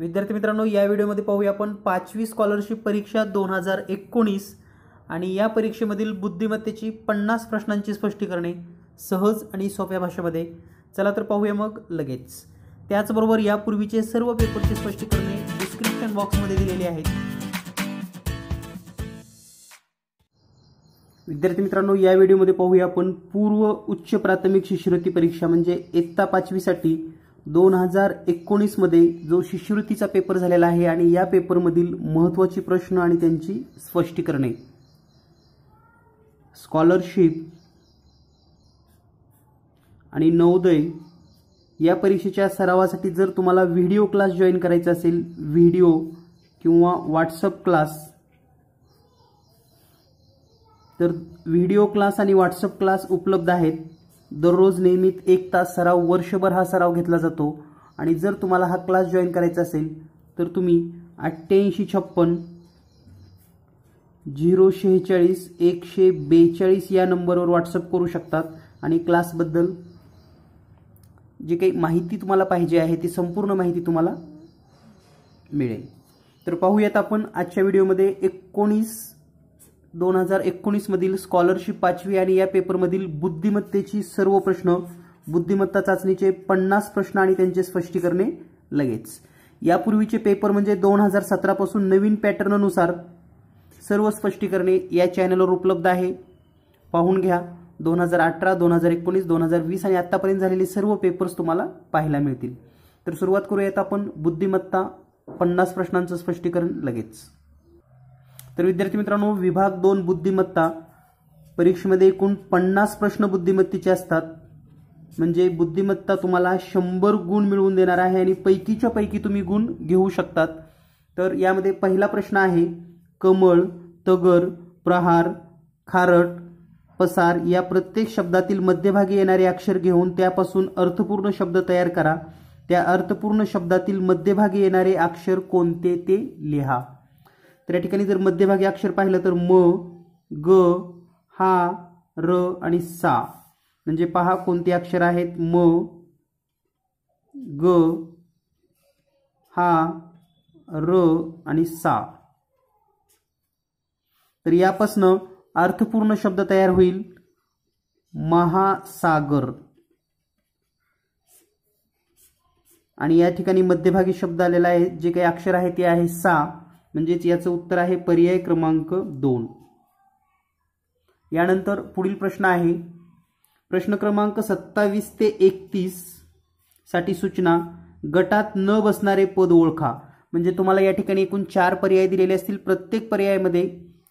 विद्यार्थी मित्रांनो या व्हिडिओमध्ये पाहूया आपण पाचवी स्कॉलरशिप परीक्षा दोन हजार एकोणीस आणि या परीक्षेमधील बुद्धिमत्तेची पन्नास प्रश्नांची स्पष्टीकरणे सहज आणि सोप्या भाषेमध्ये चला तर पाहूया मग लगेच त्याचबरोबर यापूर्वीचे सर्व पेपरची स्पष्टीकरणे डिस्क्रिप्शन बॉक्समध्ये दिलेली आहेत विद्यार्थी मित्रांनो या व्हिडिओमध्ये पाहूया आपण पूर्व उच्च प्राथमिक शिष्यवृत्ती परीक्षा म्हणजे इयत्ता पाचवीसाठी दोन हजार एकोणीसमध्ये जो शिष्यवृत्तीचा पेपर झालेला आहे आणि या पेपरमधील महत्त्वाचे प्रश्न आणि त्यांची स्पष्टीकरणे स्कॉलरशिप आणि नवोदय या परीक्षेच्या सरावासाठी जर तुम्हाला व्हिडिओ क्लास जॉईन करायचा असेल व्हिडिओ किंवा व्हॉट्सअप क्लास तर व्हिडिओ क्लास आणि व्हॉट्सअप क्लास उपलब्ध आहेत दररोज नियमित एक तास सराव वर्षभर हा सराव घेतला जातो आणि जर तुम्हाला हा क्लास जॉईन करायचा असेल तर तुम्ही अठ्ठ्याऐंशी छप्पन झिरो शेहेचाळीस एकशे बेचाळीस या नंबरवर व्हॉट्सअप करू शकतात आणि क्लासबद्दल जे काही माहिती तुम्हाला पाहिजे आहे ती संपूर्ण माहिती तुम्हाला मिळेल तर पाहूयात आपण आजच्या व्हिडिओमध्ये एकोणीस दोन हजार एकोणीसमधील स्कॉलरशिप पाचवी आणि या पेपरमधील बुद्धिमत्तेची सर्व प्रश्न बुद्धिमत्ता चाचणीचे पन्नास प्रश्न आणि त्यांचे स्पष्टीकरणे लगेच यापूर्वीचे पेपर म्हणजे दोन हजार सतरापासून नवीन पॅटर्ननुसार सर्व स्पष्टीकरणे या चॅनलवर उपलब्ध आहे पाहून घ्या दोन हजार अठरा दोन हजार एकोणीस दोन हजार वीस आणि आत्तापर्यंत झालेले सर्व पेपर्स तुम्हाला पाहायला मिळतील तर सुरुवात करूयात आपण बुद्धिमत्ता पन्नास प्रश्नांचं स्पष्टीकरण लगेच तर विद्यार्थी मित्रांनो विभाग दोन बुद्धिमत्ता परीक्षेमध्ये एकूण पन्नास प्रश्न बुद्धिमत्तेचे असतात म्हणजे बुद्धिमत्ता तुम्हाला शंभर गुण मिळवून देणार आहे आणि पैकीच्या पैकी तुम्ही गुण घेऊ शकतात तर यामध्ये पहिला प्रश्न आहे कमळ तगर प्रहार खारट पसार या प्रत्येक शब्दातील मध्यभागी येणारे अक्षर घेऊन त्यापासून अर्थपूर्ण शब्द तयार करा त्या अर्थपूर्ण शब्दातील मध्यभागी येणारे अक्षर कोणते ते लिहा तर या ठिकाणी जर मध्यभागी अक्षर पाहिलं तर म ग हा र आणि सा म्हणजे पहा कोणते अक्षर आहेत म ग हा र आणि सा तर यापासनं अर्थपूर्ण शब्द तयार होईल महासागर आणि या ठिकाणी मध्यभागी शब्द आलेला आहे जे काही अक्षर आहे ते आहे सा म्हणजेच याचं उत्तर आहे पर्याय क्रमांक दोन यानंतर पुढील प्रश्न आहे प्रश्न क्रमांक सत्तावीस ते एकतीस साठी सूचना गटात न बसणारे पद ओळखा म्हणजे तुम्हाला या ठिकाणी एकूण चार पर्याय दिलेले असतील प्रत्येक पर्यायामध्ये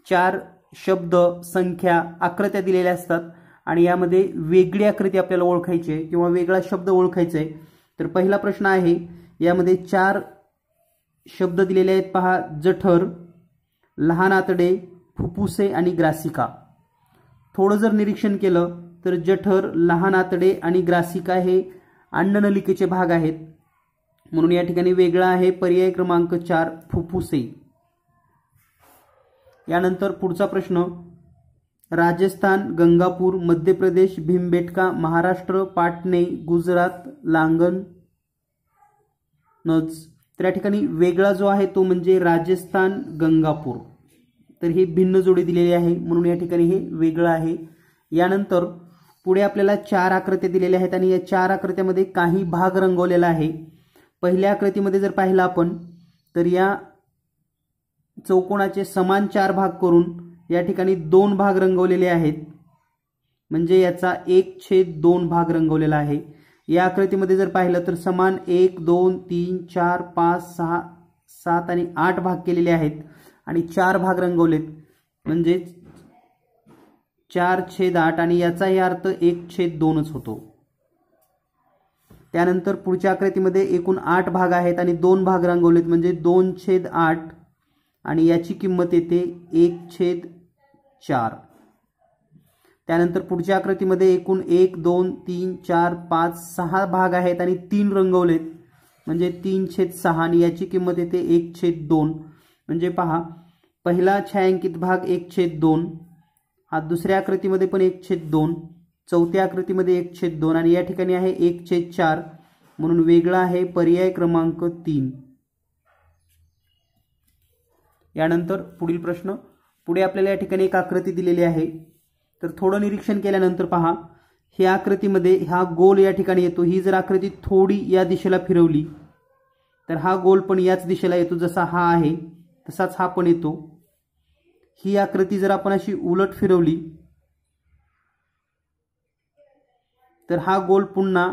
चार शब्द संख्या आकृत्या दिलेल्या असतात आणि यामध्ये वेगळी आकृती आपल्याला ओळखायची आहे किंवा वेगळा शब्द ओळखायचा आहे तर पहिला प्रश्न आहे यामध्ये चार शब्द दिलेले आहेत पहा जठर लहान आतडे फुप्फुसे आणि ग्रासिका थोडं जर निरीक्षण केलं तर जठर लहान आतडे आणि ग्रासिका हे अन्ननलिकेचे भाग आहेत म्हणून या ठिकाणी वेगळा आहे पर्याय क्रमांक चार फुफ्फुसे यानंतर पुढचा प्रश्न राजस्थान गंगापूर मध्य प्रदेश भीमबेटका महाराष्ट्र पाटणे गुजरात लांगण नज तर या ठिकाणी वेगळा जो आहे तो म्हणजे राजस्थान गंगापूर तर हे भिन्न जोडी दिलेली आहे म्हणून या ठिकाणी हे वेगळं आहे यानंतर पुढे आपल्याला चार आकृत्या दिलेल्या आहेत आणि या चार आकृत्यामध्ये काही भाग रंगवलेला आहे पहिल्या आकृतीमध्ये जर पाहिलं आपण तर या चौकोणाचे समान चार भाग करून या ठिकाणी दोन भाग रंगवलेले आहेत म्हणजे याचा एक छेद दोन भाग रंगवलेला आहे या आकृतीमध्ये जर पाहिलं तर समान एक दोन तीन चार पाच सहा सात आणि आठ भाग केलेले आहेत आणि चार भाग रंगवलेत म्हणजेच चार छेद आठ आणि याचाही अर्थ एक छेद दोनच होतो त्यानंतर पुढच्या आकृतीमध्ये एकूण आठ भाग आहेत आणि दोन भाग रंगवलेत म्हणजे दोन छेद आठ आणि याची किंमत येते एक छेद चार त्यानंतर पुढच्या आकृतीमध्ये एकूण एक दोन तीन चार पाच सहा भाग आहेत आणि तीन रंगवलेत म्हणजे तीन छेद सहा आणि याची किंमत येते एक छेद दोन म्हणजे पहा पहिला छायांकित भाग एक छेद दोन हा दुसऱ्या आकृतीमध्ये पण एक छेद दोन चौथ्या आकृतीमध्ये एक छेद दोन आणि या ठिकाणी आहे एक छेद चार म्हणून वेगळा आहे पर्याय क्रमांक तीन यानंतर पुढील प्रश्न पुढे आपल्याला या ठिकाणी एक आकृती दिलेली आहे तर थोडं निरीक्षण केल्यानंतर पहा हे आकृतीमध्ये हा गोल या ठिकाणी येतो ही जर आकृती थोडी या दिशेला फिरवली तर हा गोल पण याच दिशेला येतो जसा हा आहे तसाच हा पण येतो ही आकृती जर आपण अशी उलट फिरवली तर हा गोल पुन्हा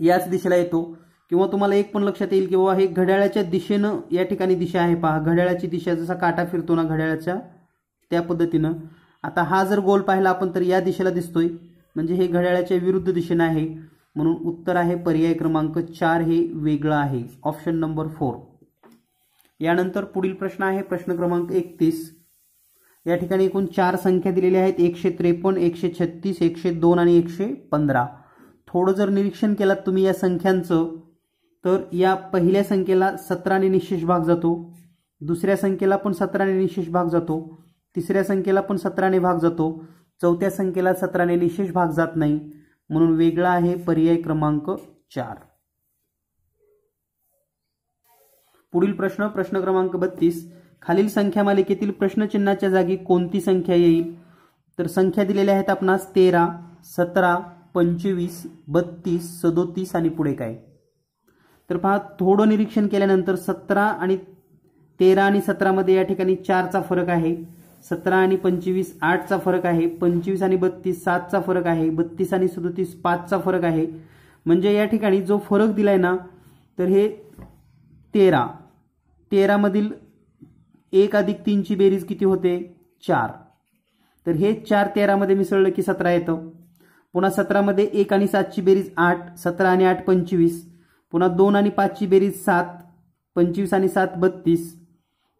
याच दिशेला येतो किंवा तुम्हाला एक पण लक्षात येईल की बाबा हे घड्याळाच्या दिशेनं या ठिकाणी दिशा आहे पहा घड्याळाची दिशा जसा काटा फिरतो ना घड्याळ्याच्या त्या पद्धतीनं आता हा जर गोल पाहिला आपण तर या दिशेला दिसतोय म्हणजे हे घड्याळाच्या विरुद्ध दिशेने आहे म्हणून उत्तर आहे पर्याय क्रमांक चार हे वेगळं आहे ऑप्शन नंबर फोर यानंतर पुढील प्रश्न आहे प्रश्न क्रमांक एकतीस या ठिकाणी एकूण चार संख्या दिलेल्या आहेत एकशे त्रेपन्न एकशे छत्तीस एकशे दोन आणि एकशे पंधरा थोडं जर निरीक्षण केलात तुम्ही या संख्यांचं तर या पहिल्या संख्येला सतराने निशेष भाग जातो दुसऱ्या संख्येला पण सतराने निशेष भाग जातो तिसऱ्या संख्येला पण सतराने भाग जातो चौथ्या संख्येला सतराने निशेष भाग जात नाही म्हणून वेगळा आहे पर्याय क्रमांक चार पुढील प्रश्न प्रश्न क्रमांक बत्तीस खालील संख्या मालिकेतील प्रश्नचिन्हाच्या जागी कोणती संख्या येईल तर संख्या दिलेल्या आहेत आपणास तेरा सतरा पंचवीस बत्तीस सदोतीस आणि पुढे काय तर पहा थोडं निरीक्षण केल्यानंतर सतरा आणि तेरा आणि सतरामध्ये या ठिकाणी चारचा फरक आहे सतरा आणि पंचवीस आठचा फरक आहे पंचवीस आणि बत्तीस सातचा फरक आहे बत्तीस आणि सदोतीस पाचचा फरक आहे म्हणजे या ठिकाणी जो फरक दिलाय ना तर हे तेरा तेरामधील एक अधिक तीनची बेरीज किती होते चार तर हे चार तेरामध्ये मिसळलं की सतरा येतं पुन्हा सतरामध्ये एक आणि सातची बेरीज आठ सतरा आणि आठ पंचवीस पुन्हा दोन आणि पाचची बेरीज सात पंचवीस आणि सात बत्तीस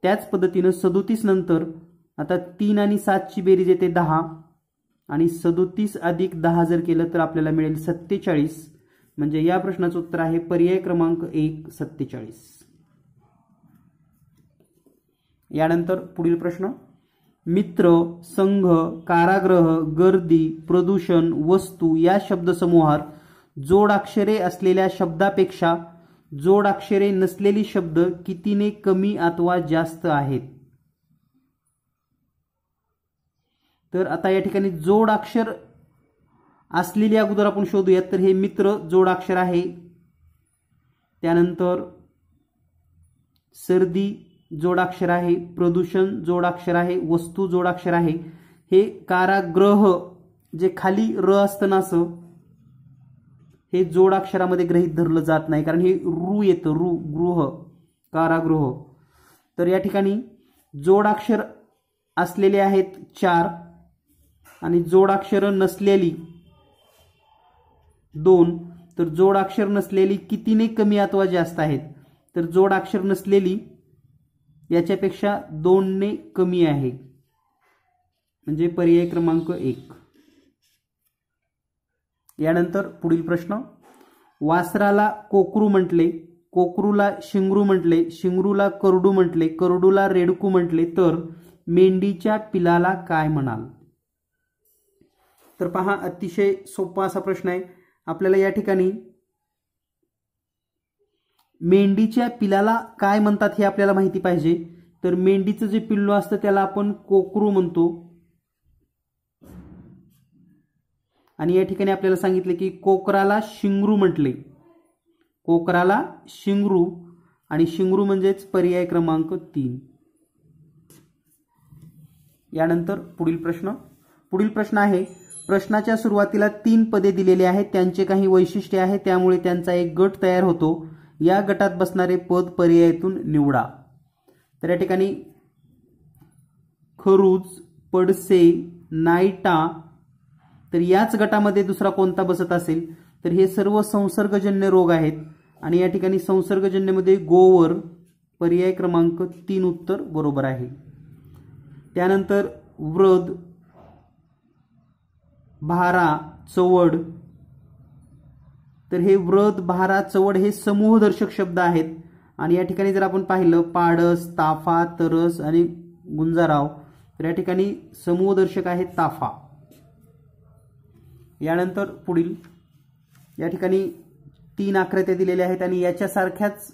त्याच पद्धतीनं सदोतीस नंतर आता तीन आणि सातची बेरीज येते दहा आणि सदोतीस अधिक दहा जर केलं तर आपल्याला मिळेल सत्तेचाळीस म्हणजे या प्रश्नाचं उत्तर आहे पर्याय क्रमांक एक सत्तेचाळीस यानंतर पुढील प्रश्न मित्र संघ कारागृह गर्दी प्रदूषण वस्तू या शब्द शब्दसमूहात जोडाक्षरे असलेल्या शब्दापेक्षा जोडाक्षरे नसलेली शब्द कितीने कमी अथवा जास्त आहेत तर आता या ठिकाणी जोड अक्षर असलेले अगोदर आपण शोधूयात तर हे मित्र जोडाक्षर आहे त्यानंतर सर्दी जोडाक्षर आहे प्रदूषण जोडाक्षर आहे वस्तू जोडाक्षर आहे हे काराग्रह जे खाली र असतं असं हे जोडाक्षरामध्ये ग्रहित धरलं जात नाही कारण हे रू येतं रु गृह कारागृह तर या ठिकाणी जोडाक्षर असलेले आहेत चार आणि जोडाक्षर नसलेली दोन तर जोडाक्षर नसलेली कितीने कमी अथवा जास्त आहेत तर जोडाक्षर नसलेली याच्यापेक्षा दोनने कमी आहे म्हणजे पर्याय क्रमांक एक यानंतर पुढील प्रश्न वासराला कोकरू म्हटले कोकरूला शिंगरू म्हटले शिंगरूला करडू म्हटले करडूला रेडकू म्हटले तर मेंढीच्या पिलाला काय म्हणाल तर पहा अतिशय सोपा असा प्रश्न आहे आपल्याला या ठिकाणी मेंढीच्या पिलाला काय म्हणतात हे आपल्याला माहिती पाहिजे तर मेंढीचं जे पिल्लू असतं त्याला आपण कोकरू म्हणतो आणि या ठिकाणी आपल्याला सांगितले की कोकराला शिंगरू म्हटले कोकराला शिंगरू आणि शिंगरू म्हणजेच पर्याय क्रमांक तीन यानंतर पुढील प्रश्न पुढील प्रश्न आहे प्रश्नाच्या सुरुवातीला तीन पदे दिलेली आहेत त्यांचे काही वैशिष्ट्य आहे त्यामुळे त्यांचा एक गट तयार होतो या गटात बसणारे पद पर्यायातून निवडा तर या ठिकाणी खरूज पडसे नायटा तर याच गटामध्ये दुसरा कोणता बसत असेल तर हे सर्व संसर्गजन्य रोग आहेत आणि या ठिकाणी संसर्गजन्यमध्ये गोवर पर्याय क्रमांक तीन उत्तर बरोबर आहे त्यानंतर व्रद भारा चवड तर हे व्रत भारा चवड हे समूहदर्शक शब्द आहेत आणि या ठिकाणी जर आपण पाहिलं पाडस ताफा तरस आणि गुंजाराव तर या ठिकाणी समूहदर्शक आहे ताफा यानंतर पुढील या ठिकाणी तीन आकृत्या दिलेल्या आहेत आणि याच्यासारख्याच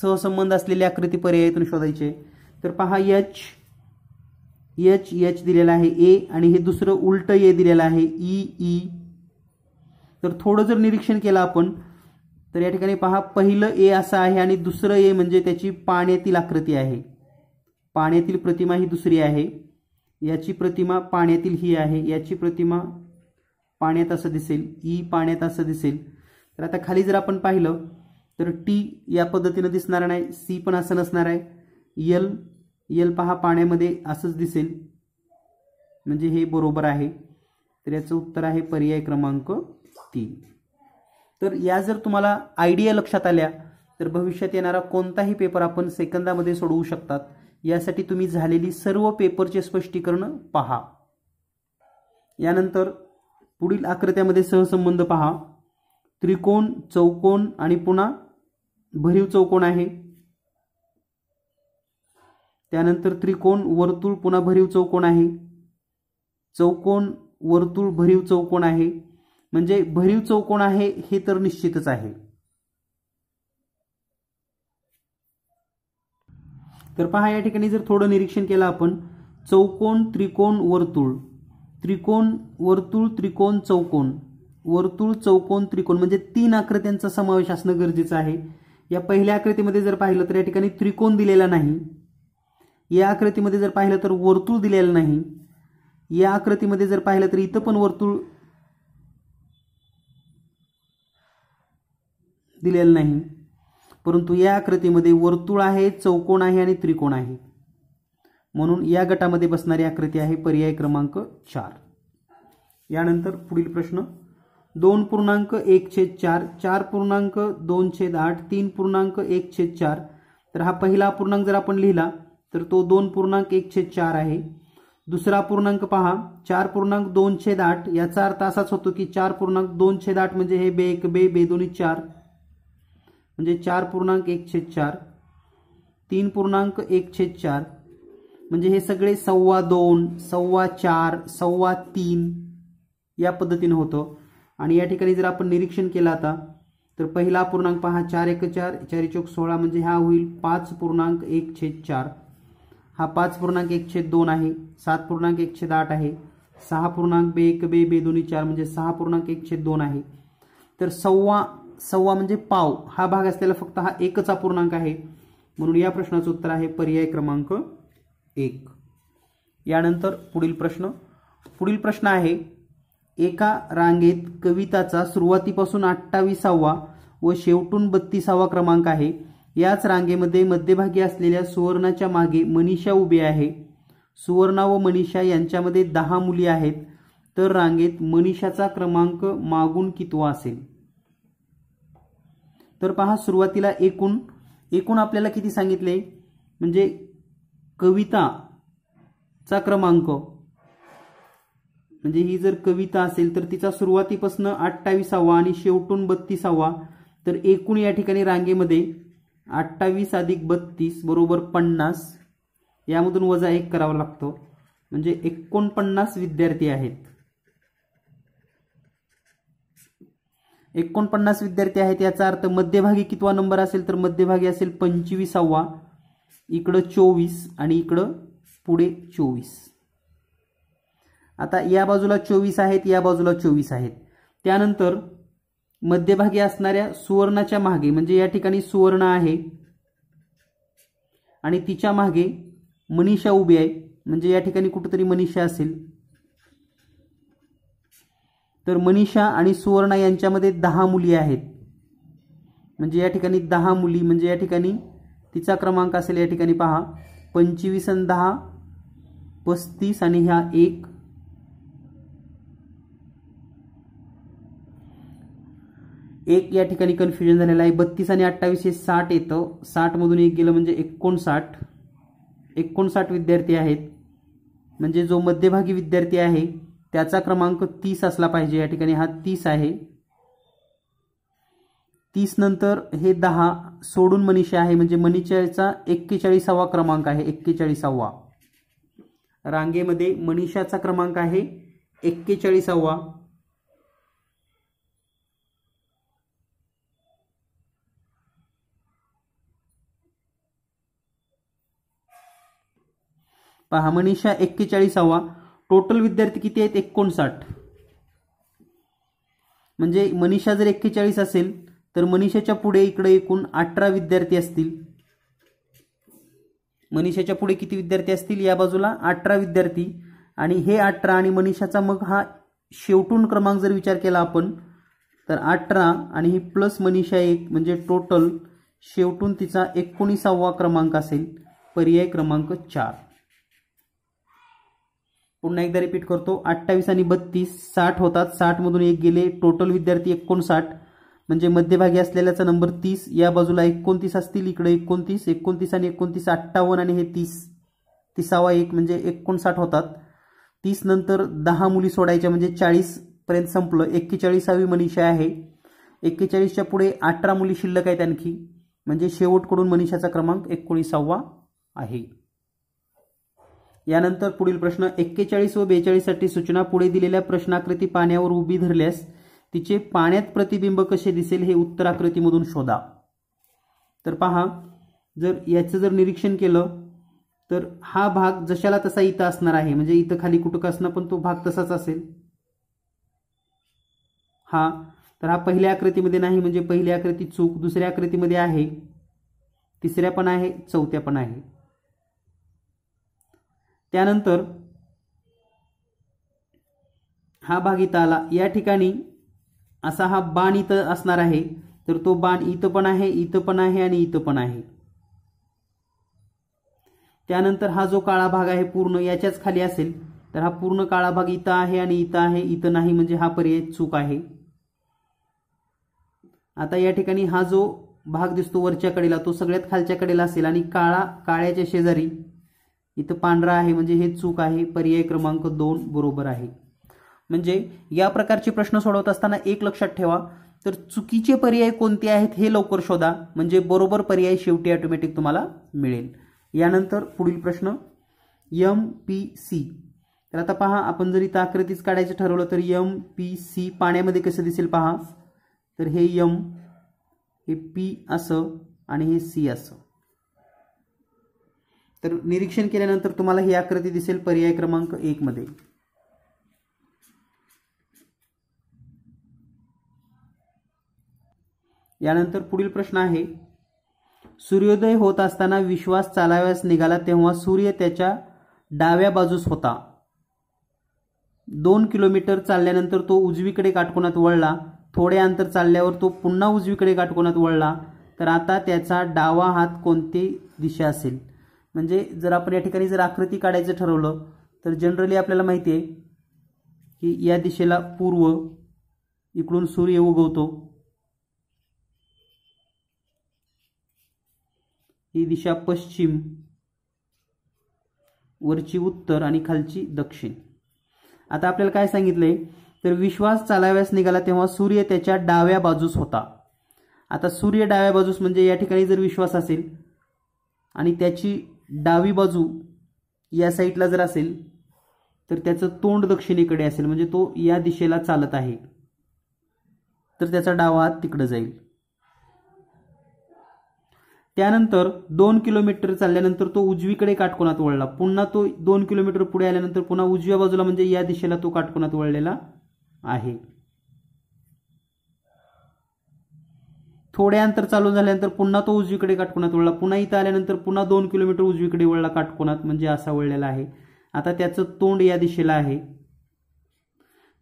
सहसंबंध असलेल्या आकृती पर्यायातून शोधायचे तर पहा यच एच एच दिलेला आहे ए आणि हे दुसरं उलट ए दिलेलं आहे ई e, ई e. तर थोडं जर निरीक्षण केलं आपण तर या ठिकाणी पहा पहिलं ए असं आहे आणि दुसरं ए म्हणजे त्याची पाण्यातील आकृती आहे पाण्यातील प्रतिमा ही दुसरी आहे याची प्रतिमा पाण्यातील ही आहे याची प्रतिमा पाण्यात असं दिसेल ई e पाण्यात असं दिसेल तर आता खाली जर आपण पाहिलं तर टी या पद्धतीनं दिसणार नाही सी पण असं नसणार आहे यल यल पहा पाण्यामध्ये असंच दिसेल म्हणजे हे बरोबर आहे तर याचं उत्तर आहे पर्याय क्रमांक तीन तर या जर तुम्हाला आयडिया लक्षात आल्या तर भविष्यात येणारा कोणताही पेपर आपण सेकंदामध्ये सोडवू शकतात यासाठी तुम्ही झालेली सर्व पेपरचे स्पष्टीकरण पहा यानंतर पुढील आकृत्यामध्ये सहसंबंध पहा त्रिकोण चौकोन आणि पुन्हा भरीव चौकोन आहे त्यानंतर त्रिकोण वर्तुळ पुन्हा भरीव चौकोन आहे चौकोन वर्तुळ भरीव चौकोन आहे म्हणजे भरीव चौकोन आहे हे तर निश्चितच आहे तर पहा या ठिकाणी जर थोडं निरीक्षण केलं आपण चौकोन त्रिकोण वर्तुळ त्रिकोण वर्तुळ त्रिकोण चौकोन वर्तुळ चौकोन त्रिकोण म्हणजे तीन आकृत्यांचा समावेश असणं गरजेचं आहे या पहिल्या आकृतीमध्ये जर पाहिलं तर या ठिकाणी त्रिकोण दिलेला नाही या आकृतीमध्ये जर पाहिलं तर वर्तुळ दिलेलं नाही या आकृतीमध्ये जर पाहिलं तर इथं पण वर्तुळ दिलेलं नाही परंतु या आकृतीमध्ये वर्तुळ आहे चौकोन आहे आणि त्रिकोण आहे म्हणून या गटामध्ये बसणारी आकृती आहे पर्याय क्रमांक चार यानंतर पुढील प्रश्न दोन पूर्णांक एक छेद चार चार पूर्णांक दोन छेद आठ तीन पूर्णांक एक छेद चार तर हा पहिला पूर्णांक जर आपण लिहिला तर तो दोन पूर्णांक एक छेद चार आहे दुसरा पूर्णांक पहा चार पूर्णांक दोन छेद आठ याचा अर्थ असाच होतो की चार पूर्णांक दोन छेद आठ म्हणजे हे बे एक बे बे दोन्ही चार म्हणजे चार पूर्णांक एक छेद चार तीन पूर्णांक एक छेद चार म्हणजे हे सगळे सव्वा दोन सव्वा चार सव्वा तीन या पद्धतीनं होतं आणि या ठिकाणी जर आपण निरीक्षण केलं आता तर पहिला पूर्णांक पहा चार एक चार चारी चौक सोळा म्हणजे हा होईल पाच पूर्णांक एक छेद चार हा पाच पूर्णांक एकशे दोन आहे सात पूर्णांक एकशे आठ आहे सहा पूर्णांक बे एक बे बे दोन्ही चार म्हणजे सहा पूर्णांक एकशे दोन आहे तर सव्वा सव्वा म्हणजे पाव हा भाग असलेला फक्त हा एकचा पूर्णांक आहे म्हणून या प्रश्नाचं उत्तर आहे पर्याय क्रमांक एक यानंतर पुढील प्रश्न पुढील प्रश्न आहे एका रांगेत कविताचा सुरुवातीपासून अठ्ठावीसावा व शेवटून बत्तीसावा क्रमांक आहे याच रांगेमध्ये मध्यभागी असलेल्या सुवर्णाच्या मागे मनीषा उभी आहे सुवर्णा व मनीषा यांच्यामध्ये दहा मुली आहेत तर रांगेत मनीषाचा क्रमांक मागून कितवा असेल तर पहा सुरुवातीला एकूण एकूण आपल्याला किती सांगितले म्हणजे कविताचा क्रमांक म्हणजे ही जर कविता असेल तर तिचा सुरुवातीपासून अठ्ठावीसावा आणि शेवटून बत्तीसावा तर एकूण या ठिकाणी रांगेमध्ये अठ्ठावीस अधिक बत्तीस बरोबर पन्नास यामधून वजा एक करावा लागतो म्हणजे एकोणपन्नास विद्यार्थी आहेत एकोणपन्नास विद्यार्थी आहेत याचा अर्थ मध्यभागी कितवा नंबर असेल तर मध्यभागी असेल पंचवीसावा इकडं चोवीस आणि इकडं पुढे चोवीस आता या बाजूला चोवीस आहेत या बाजूला चोवीस आहेत त्यानंतर मध्यभागी असणाऱ्या सुवर्णाच्या मागे म्हणजे या ठिकाणी सुवर्ण आहे आणि तिच्या मागे मनीषा उभी आहे म्हणजे या ठिकाणी कुठंतरी मनीषा असेल तर मनीषा आणि सुवर्णा यांच्यामध्ये दहा मुली आहेत म्हणजे या ठिकाणी दहा मुली म्हणजे या ठिकाणी तिचा क्रमांक असेल या ठिकाणी पहा पंचवीस आणि दहा पस्तीस आणि ह्या एक एक या ठिकाणी कन्फ्युजन झालेलं आहे बत्तीस आणि अठ्ठावीस हे साठ येतं साठमधून एक गेलं म्हणजे एकोणसाठ एकोणसाठ विद्यार्थी आहेत म्हणजे जो मध्यभागी विद्यार्थी आहे त्याचा क्रमांक तीस असला पाहिजे या ठिकाणी हा तीस आहे तीस नंतर हे दहा सोडून मनीषा आहे म्हणजे मनीषाचा एक्केचाळीसावा क्रमांक आहे एक्केचाळीसावा रांगेमध्ये मनीषाचा क्रमांक आहे एक्केचाळीसावा पहा मनीषा एक्केचाळीसावा टोटल विद्यार्थी किती आहेत एकोणसाठ म्हणजे मनीषा जर एक्केचाळीस असेल तर मनीषाच्या पुढे इकडे एकूण अठरा विद्यार्थी असतील मनीषाच्या पुढे किती विद्यार्थी असतील या बाजूला अठरा विद्यार्थी आणि हे अठरा आणि मनीषाचा मग हा शेवटून क्रमांक जर विचार केला आपण तर अठरा आणि ही प्लस मनीषा एक म्हणजे टोटल शेवटून तिचा एकोणीसावा क्रमांक असेल पर्याय क्रमांक चार पुन्हा एकदा रिपीट करतो अठ्ठावीस आणि बत्तीस साठ होतात साठ मधून एक गेले टोटल विद्यार्थी एकोणसाठ म्हणजे मध्यभागी असलेल्याचा नंबर तीस या बाजूला एकोणतीस असतील इकडे एकोणतीस एकोणतीस आणि एकोणतीस अठ्ठावन्न आणि हे तीस तिसावा एक म्हणजे एकोणसाठ होतात तीस नंतर दहा मुली सोडायच्या म्हणजे चाळीस पर्यंत संपलं एक्केचाळीसावी मनीषा आहे एक्केचाळीसच्या पुढे अठरा मुली शिल्लक आहेत आणखी म्हणजे शेवटकडून मनीषाचा क्रमांक एकोणीसावा आहे यानंतर पुढील प्रश्न एक्केचाळीस व साठी सूचना पुढे दिलेल्या प्रश्नाकृती पाण्यावर उभी धरल्यास तिचे पाण्यात प्रतिबिंब कसे दिसेल हे उत्तराकृतीमधून शोधा तर पहा जर याचं जर निरीक्षण केलं तर हा भाग जशाला तसा इथं असणार आहे म्हणजे इथं खाली कुटुक असणं पण तो भाग तसाच असेल हा तर हा पहिल्या आकृतीमध्ये नाही म्हणजे पहिल्या आकृती चूक दुसऱ्या आकृतीमध्ये आहे तिसऱ्या पण आहे चौथ्या पण आहे त्यानंतर हा भाग इथं आला या ठिकाणी असा हा बाण इथं असणार आहे तर तो बाण इथं पण आहे इथं पण आहे आणि इथं पण आहे त्यानंतर हा जो काळा भाग आहे पूर्ण याच्याच खाली असेल तर हा पूर्ण काळा भाग इथं आहे आणि इथं आहे इथं नाही म्हणजे हा पर्याय चूक आहे आता या ठिकाणी हा जो भाग दिसतो वरच्या कडेला तो सगळ्यात खालच्या कडेला असेल आणि काळा काळ्याच्या शेजारी इथं पांढरा आहे म्हणजे हे चूक आहे पर्याय क्रमांक दोन बरोबर आहे म्हणजे या प्रकारचे प्रश्न सोडवत असताना एक लक्षात ठेवा तर चुकीचे पर्याय कोणते आहेत हे लवकर शोधा म्हणजे बरोबर पर्याय शेवटी ऑटोमॅटिक तुम्हाला मिळेल यानंतर पुढील प्रश्न एम पी सी तर आता पहा आपण जर इथं आकृतीच काढायचं ठरवलं तर यम पी सी पाण्यामध्ये कसं दिसेल पहा तर हे यम हे पी असं आणि हे सी असं तर निरीक्षण केल्यानंतर तुम्हाला ही आकृती दिसेल पर्याय क्रमांक मध्ये यानंतर पुढील प्रश्न आहे सूर्योदय होत असताना विश्वास चालाव्यास निघाला तेव्हा सूर्य त्याच्या डाव्या बाजूस होता दोन किलोमीटर चालल्यानंतर तो उजवीकडे काटकोनात वळला थोडे अंतर चालल्यावर तो पुन्हा उजवीकडे काटकोनात वळला तर आता त्याचा डावा हात कोणती दिशा असेल म्हणजे जर आपण या ठिकाणी जर आकृती काढायचं ठरवलं तर जनरली आपल्याला माहिती आहे की या दिशेला पूर्व इकडून सूर्य उगवतो ही दिशा पश्चिम वरची उत्तर आणि खालची दक्षिण आता आपल्याला काय सांगितलंय तर विश्वास चालाव्यास निघाला तेव्हा सूर्य त्याच्या डाव्या बाजूस होता आता सूर्य डाव्या बाजूस म्हणजे या ठिकाणी जर विश्वास असेल आणि त्याची डावी बाजू या साईडला जर असेल तर त्याचं तोंड दक्षिणेकडे असेल म्हणजे तो या दिशेला चालत आहे तर त्याचा डावा हात तिकडं जाईल त्यानंतर दोन किलोमीटर चालल्यानंतर तो उजवीकडे काटकोनात वळला पुन्हा तो दोन किलोमीटर पुढे आल्यानंतर पुन्हा उजव्या बाजूला म्हणजे या दिशेला तो काटकोनात वळलेला आहे थोडे अंतर चालू झाल्यानंतर पुन्हा तो उजवीकडे काटकोणात वळला पुन्हा इथं आल्यानंतर पुन्हा दोन किलोमीटर उजवीकडे वळला काटकोणात म्हणजे असा वळलेला आहे आता त्याचं तोंड या दिशेला आहे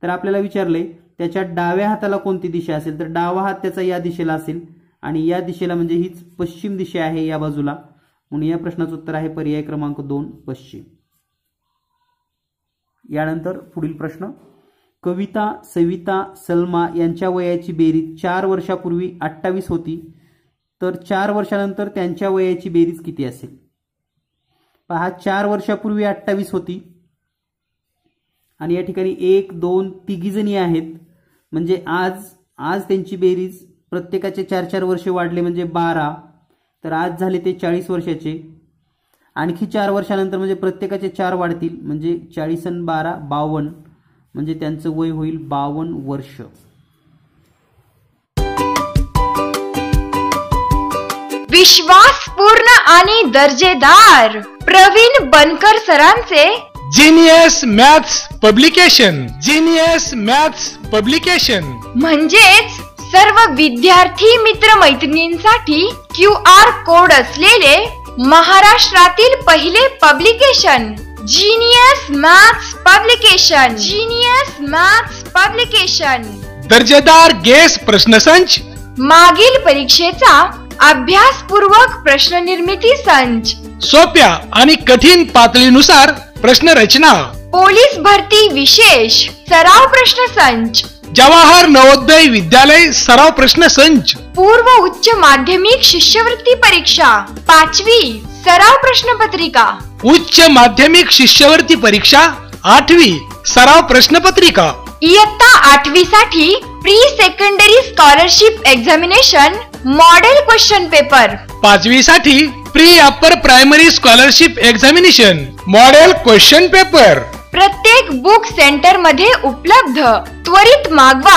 तर आपल्याला विचारले त्याच्या डाव्या हाताला कोणती दिशा असेल तर डावा हात त्याचा या दिशेला असेल आणि या दिशेला म्हणजे हीच पश्चिम दिशा आहे या बाजूला म्हणून या प्रश्नाचं उत्तर आहे पर्याय क्रमांक दोन पश्चिम यानंतर पुढील प्रश्न कविता सविता सलमा यांच्या वयाची बेरीज चार वर्षापूर्वी अठ्ठावीस होती तर चार वर्षानंतर त्यांच्या वयाची बेरीज किती असेल पहा चार वर्षापूर्वी अठ्ठावीस होती आणि या ठिकाणी एक दोन तिघीजणी आहेत म्हणजे आज आज त्यांची बेरीज प्रत्येकाचे चार चार वर्षे वाढले म्हणजे बारा तर आज झाले ते चाळीस वर्षाचे आणखी चार वर्षानंतर म्हणजे प्रत्येकाचे चार वाढतील म्हणजे चाळीस आणि बारा बावन्न म्हणजे त्यांचं वय होईल बावन्न वर्ष विश्वासपूर्ण आणि दर्जेदार प्रवीण बनकर सरांचे genius maths publication genius maths publication म्हणजेच सर्व विद्यार्थी मित्र मैत्रिणींसाठी क्यू आर कोड असलेले महाराष्ट्रातील पहिले publication genius maths publication genius maths publication दर्जेदार गेस संच मागील परीक्षेचा अभ्यासपूर्वक प्रश्न निर्मिती संच सोप्या आणि कठीण पातळीनुसार प्रश्न रचना पोलीस भरती विशेष सराव प्रश्न संच जवाहर नवोदय विद्यालय सराव प्रश्न संच पूर्व उच्च माध्यमिक शिष्यवृत्ती परीक्षा पाचवी सराव प्रश्नपत्रिका उच्च माध्यमिक शिष्यवृत्ती परीक्षा आठवी सराव प्रश्नपत्रिका इयत्ता आठवी साठी pre secondary scholarship examination model question paper पाचवी साठी pre upper primary scholarship examination model question paper प्रत्येक बुक सेंटर मध्ये उपलब्ध त्वरित मागवा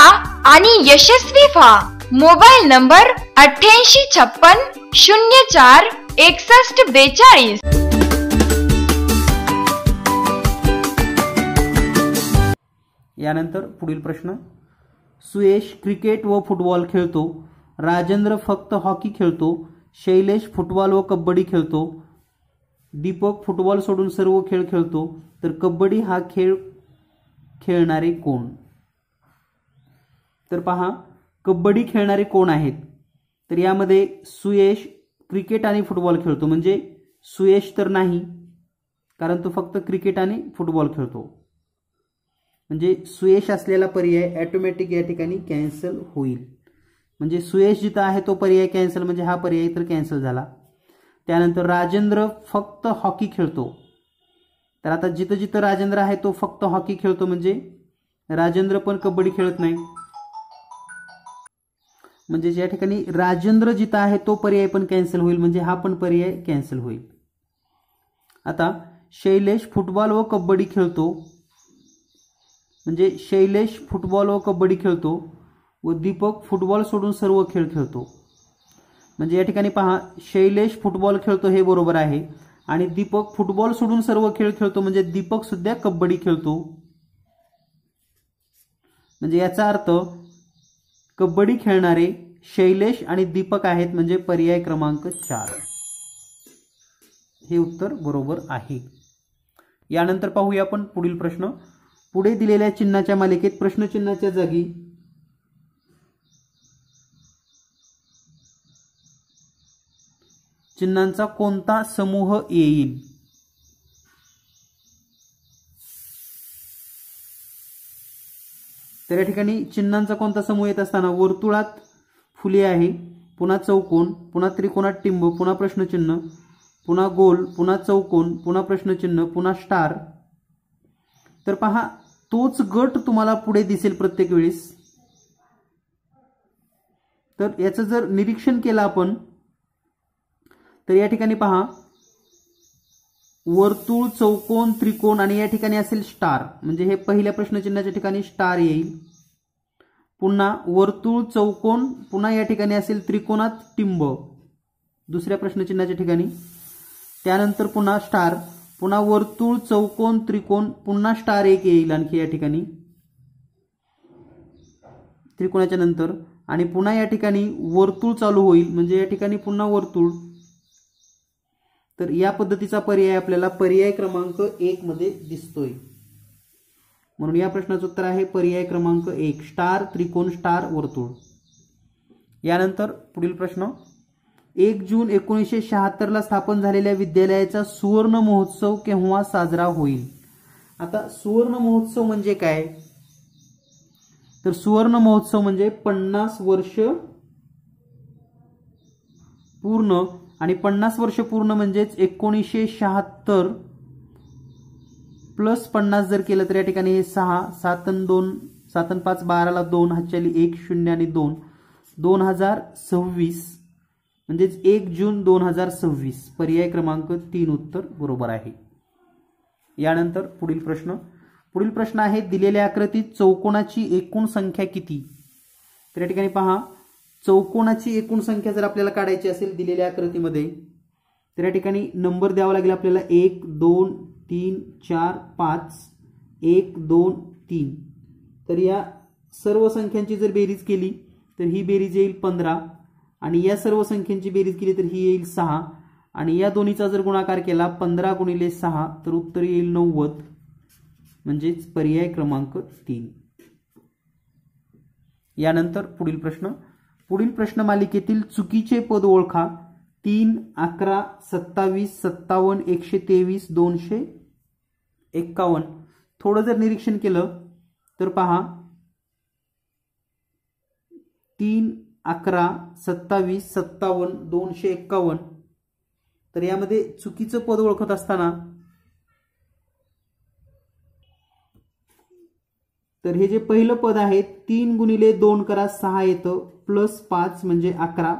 आणि यशस्वी व्हा मोबाईल नंबर अठ्ठ्याऐंशी छप्पन शून्य चार एकसष्ट बेचाळीस यानंतर पुढील प्रश्न सुयेश क्रिकेट व फुटबॉल खेळतो राजेंद्र फक्त हॉकी खेळतो शैलेश फुटबॉल व कबड्डी खेळतो दीपक फुटबॉल सोडून सर्व खेळ खेळतो तर कबड्डी हा खेळ खेळणारे कोण तर पहा कबड्डी खेळणारे कोण आहेत तर यामध्ये सुयश क्रिकेट आणि फुटबॉल खेळतो म्हणजे सुयश तर नाही कारण तो फक्त क्रिकेट आणि फुटबॉल खेळतो म्हणजे सुयश असलेला पर्याय ॲटोमॅटिक या ठिकाणी कॅन्सल होईल म्हणजे सुयश जिथं आहे तो पर्याय कॅन्सल म्हणजे हा पर्याय तर कॅन्सल झाला त्यानंतर राजेंद्र फक्त हॉकी खेळतो तर आता जिथं जिथं राजेंद्र आहे तो फक्त हॉकी खेळतो म्हणजे राजेंद्र पण कबड्डी खेळत नाही म्हणजे या ठिकाणी राजेंद्र जिथं आहे तो पर्याय पण कॅन्सल होईल म्हणजे हा पण पर्याय कॅन्सल होईल आता शैलेश फुटबॉल व कबड्डी खेळतो म्हणजे शैलेश फुटबॉल व कबड्डी खेळतो व दीपक फुटबॉल सोडून सर्व खेळ खेळतो म्हणजे या ठिकाणी पहा शैलेश फुटबॉल खेळतो हे बरोबर आहे आणि दीपक फुटबॉल सोडून सर्व खेळ खेळतो म्हणजे दीपक सुद्धा कबड्डी खेळतो म्हणजे याचा अर्थ कबड्डी खेळणारे शैलेश आणि दीपक आहेत म्हणजे पर्याय क्रमांक चार हे उत्तर बरोबर आहे यानंतर पाहूया आपण पुढील प्रश्न पुढे दिलेल्या चिन्हाच्या मालिकेत प्रश्नचिन्हाच्या जागी चिन्हांचा कोणता समूह येईल तर या ठिकाणी चिन्हांचा कोणता समूह येत असताना वर्तुळात फुले आहे पुन्हा चौकोन पुन्हा त्रिकोणात टिंब पुन्हा प्रश्नचिन्ह पुन्हा गोल पुन्हा चौकोन पुन्हा प्रश्नचिन्ह पुन्हा स्टार तर पहा तोच गट तुम्हाला पुढे दिसेल प्रत्येक वेळेस तर याचं जर निरीक्षण केलं आपण तर या ठिकाणी पहा वर्तुळ चौकोन त्रिकोण आणि या ठिकाणी असेल स्टार म्हणजे हे पहिल्या प्रश्नचिन्हाच्या ठिकाणी स्टार येईल पुन्हा वर्तुळ चौकोन पुन्हा या ठिकाणी असेल त्रिकोणात टिंब दुसऱ्या प्रश्नचिन्हाच्या ठिकाणी त्यानंतर पुन्हा स्टार पुन्हा वर्तुळ चौकोन त्रिकोण पुन्हा स्टार एक येईल आणखी या ठिकाणी त्रिकोणाच्या नंतर आणि पुन्हा या ठिकाणी वर्तुळ चालू होईल म्हणजे या ठिकाणी पुन्हा वर्तुळ तर या पद्धतीचा पर्याय आपल्याला पर्याय क्रमांक एक मध्ये दिसतोय म्हणून या प्रश्नाचं उत्तर आहे पर्याय क्रमांक एक स्टार त्रिकोण स्टार वर्तुळ यानंतर पुढील प्रश्न एक जून एकोणीसशे शहात्तरला स्थापन झालेल्या विद्यालयाचा सुवर्ण महोत्सव केव्हा साजरा होईल आता सुवर्ण महोत्सव म्हणजे काय तर सुवर्ण महोत्सव म्हणजे पन्नास वर्ष पूर्ण आणि पन्नास वर्ष पूर्ण म्हणजेच एकोणीसशे शहात्तर प्लस पन्नास जर केलं तर या ठिकाणी हे सहा सातन दोन सातन पाच बाराला दोन हातच्याली एक शून्य आणि दोन दोन हजार सव्वीस म्हणजेच एक जून दोन हजार सव्वीस पर्याय क्रमांक तीन उत्तर बरोबर आहे यानंतर पुढील प्रश्न पुढील प्रश्न आहे दिलेल्या आकृतीत चौकोणाची एकूण संख्या किती तर या ठिकाणी पहा चौकोनाची एकूण संख्या जर आपल्याला काढायची असेल दिलेल्या आकृतीमध्ये तर या ठिकाणी नंबर द्यावा लागेल आपल्याला एक दोन तीन चार पाच एक दोन तीन तर या सर्व संख्यांची जर बेरीज केली तर ही बेरीज येईल पंधरा आणि या सर्व संख्यांची बेरीज केली तर ही येईल सहा आणि या दोन्हीचा जर गुणाकार केला पंधरा गुणिले सहा तर उत्तर येईल नव्वद म्हणजेच पर्याय क्रमांक तीन यानंतर पुढील प्रश्न पुढील प्रश्न मालिकेतील चुकीचे पद ओळखा तीन अकरा सत्तावीस सत्तावन्न एकशे तेवीस दोनशे एक्कावन्न थोडं जर निरीक्षण केलं तर पहा तीन अकरा सत्तावीस सत्तावन्न दोनशे एक्कावन्न तर यामध्ये चुकीचं पद ओळखत असताना तर हे जे पहिलं पद आहे तीन गुणिले दोन करा सहा येतं प्लस पाच म्हणजे अकरा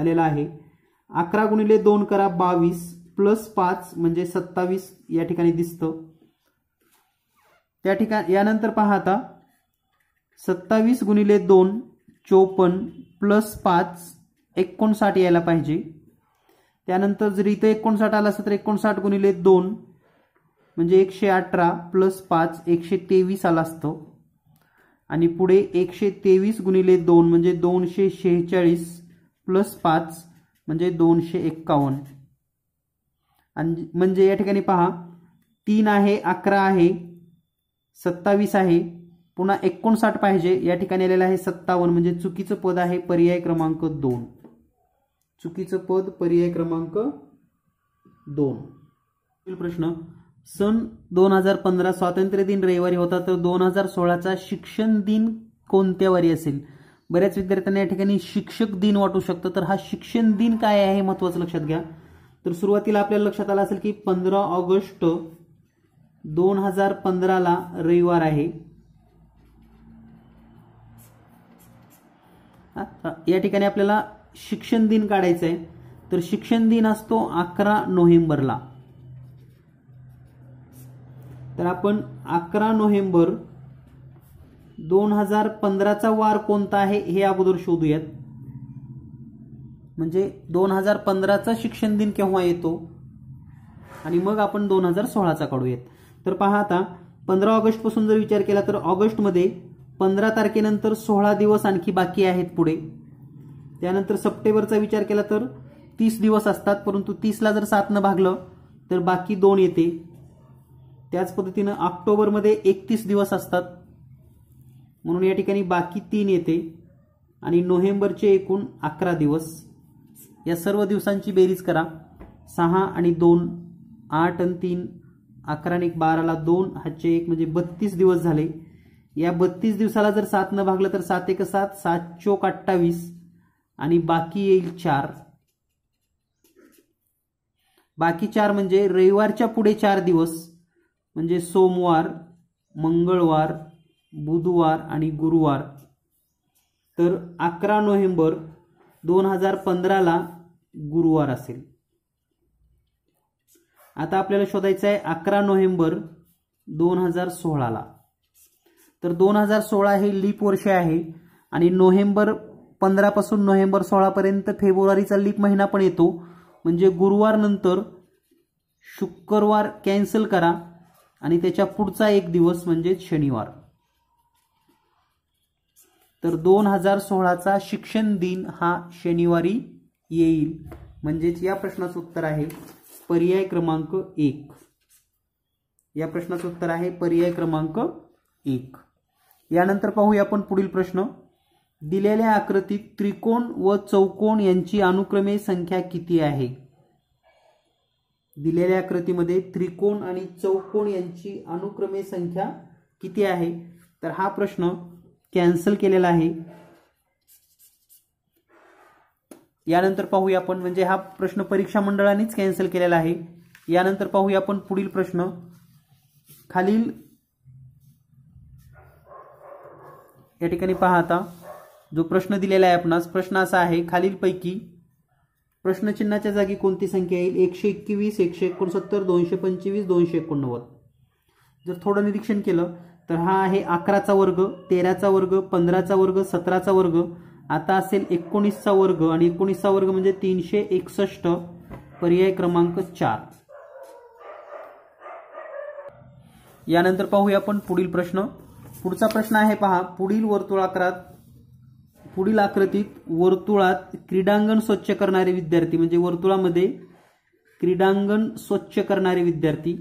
आलेला आहे अकरा गुणिले दोन करा बावीस प्लस पाच म्हणजे सत्तावीस या ठिकाणी दिसतं त्या ठिका यानंतर पहा आता सत्तावीस गुणिले दोन चोपन्न प्लस पाच एकोणसाठ यायला पाहिजे त्यानंतर जर इथं एकोणसाठ आला असेल तर एकोणसाठ गुणिले दोन म्हणजे एकशे अठरा प्लस पाच एकशे तेवीस आला असतो आणि पुढे एकशे तेवीस गुणिले दोन म्हणजे दोनशे शेहेचाळीस प्लस पाच म्हणजे दोनशे एक्कावन्न आणि म्हणजे या ठिकाणी पहा तीन आहे अकरा आहे सत्तावीस आहे पुन्हा एकोणसाठ पाहिजे या ठिकाणी आलेलं आहे सत्तावन्न म्हणजे चुकीचं पद आहे पर्याय क्रमांक दोन चुकीचं पद पर्याय क्रमांक दोन प्रश्न सन दोन हजार पंधरा स्वातंत्र्य दिन रविवारी होता तर दोन हजार सोळाचा शिक्षण दिन कोणत्या वारी असेल बऱ्याच विद्यार्थ्यांना या ठिकाणी शिक्षक दिन वाटू शकतं तर हा शिक्षण दिन काय आहे महत्वाचं लक्षात घ्या तर सुरुवातीला आपल्याला लक्षात आलं असेल की पंधरा ऑगस्ट दोन हजार पंधराला रविवार आहे या ठिकाणी आपल्याला शिक्षण दिन काढायचं आहे तर शिक्षण दिन असतो अकरा नोव्हेंबरला तर आपण अकरा नोव्हेंबर दोन हजार पंधराचा वार कोणता आहे हे अगोदर शोधूयात म्हणजे दोन हजार पंधराचा शिक्षण दिन केव्हा येतो आणि मग आपण दोन हजार सोळाचा काढूयात तर पहा आता पंधरा पासून जर विचार केला तर ऑगस्टमध्ये पंधरा तारखेनंतर सोळा दिवस आणखी बाकी आहेत पुढे त्यानंतर सप्टेंबरचा विचार केला तर तीस दिवस असतात परंतु तीसला जर सातनं भागलं तर बाकी दोन येते त्याच पद्धतीनं ऑक्टोबरमध्ये एकतीस दिवस असतात म्हणून या ठिकाणी बाकी तीन येते आणि नोव्हेंबरचे एकूण अकरा दिवस या सर्व दिवसांची बेरीज करा सहा आणि दोन आठ आणि तीन अकरा आणि एक बाराला दोन हातचे एक म्हणजे बत्तीस दिवस झाले या बत्तीस दिवसाला जर सात न भागलं तर सात एक सात सात चोक अठ्ठावीस आणि बाकी येईल चार बाकी चार म्हणजे रविवारच्या पुढे चार दिवस म्हणजे सोमवार मंगळवार बुधवार आणि गुरुवार तर अकरा नोव्हेंबर दोन हजार पंधराला गुरुवार असेल आता आपल्याला शोधायचं आहे अकरा नोव्हेंबर दोन हजार सोळाला तर दोन हजार सोळा हे लीप वर्ष आहे आणि नोव्हेंबर पंधरापासून नोव्हेंबर सोळापर्यंत फेब्रुवारीचा लीप महिना पण येतो म्हणजे गुरुवार नंतर शुक्रवार कॅन्सल करा आणि त्याच्या पुढचा एक दिवस म्हणजे शनिवार तर दोन हजार सोळाचा शिक्षण दिन हा शनिवारी येईल म्हणजेच या प्रश्नाचं उत्तर आहे पर्याय क्रमांक एक या प्रश्नाचं उत्तर आहे पर्याय क्रमांक एक यानंतर पाहूया आपण पुढील प्रश्न दिलेल्या आकृतीत त्रिकोण व चौकोन यांची अनुक्रमे संख्या किती आहे दिलेल्या आकृतीमध्ये त्रिकोण आणि चौकोन यांची अनुक्रमे संख्या किती आहे तर हा प्रश्न कॅन्सल केलेला आहे यानंतर पाहूया आपण म्हणजे हा प्रश्न परीक्षा मंडळानेच कॅन्सल केलेला आहे यानंतर पाहूया आपण पुढील प्रश्न खालील या ठिकाणी पहा आता जो प्रश्न दिलेला आहे आपणास प्रश्न असा आहे खालीलपैकी प्रश्नचिन्हाच्या जागी कोणती संख्या येईल एकशे एकवीस एकशे एकोणसत्तर दोनशे पंचवीस दोनशे एकोणनव्वद जर थोडं निरीक्षण केलं तर हा आहे अकराचा वर्ग तेराचा वर्ग पंधराचा वर्ग सतराचा वर्ग आता असेल एकोणीसचा वर्ग आणि एकोणीसचा वर्ग म्हणजे तीनशे एकसष्ट पर्याय क्रमांक चार यानंतर पाहूया आपण पुढील प्रश्न पुढचा प्रश्न आहे पहा पुढील वर्तुळाकारात पुढील आकृतीत वर्तुळात क्रीडांगण स्वच्छ करणारे विद्यार्थी म्हणजे वर्तुळामध्ये क्रीडांगण स्वच्छ करणारे विद्यार्थी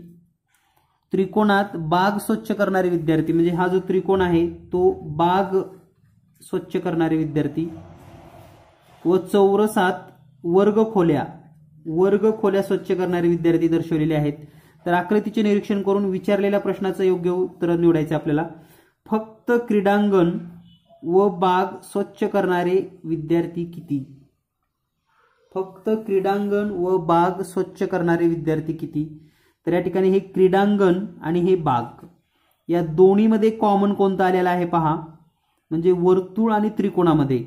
त्रिकोणात बाग स्वच्छ करणारे विद्यार्थी म्हणजे हा जो त्रिकोण आहे तो बाग स्वच्छ करणारे विद्यार्थी व चौरसात वर्ग खोल्या वर्ग खोल्या स्वच्छ करणारे विद्यार्थी दर्शवलेले आहेत तर आकृतीचे निरीक्षण करून विचारलेल्या प्रश्नाचं योग्य उत्तर निवडायचं आपल्याला फक्त क्रीडांगण व बाग स्वच्छ करणारे विद्यार्थी किती फक्त क्रीडांगण व बाग स्वच्छ करणारे विद्यार्थी किती तर या ठिकाणी हे क्रीडांगण आणि हे बाग या दोन्हीमध्ये कॉमन कोणता आलेला आहे पहा म्हणजे वर्तुळ आणि त्रिकोणामध्ये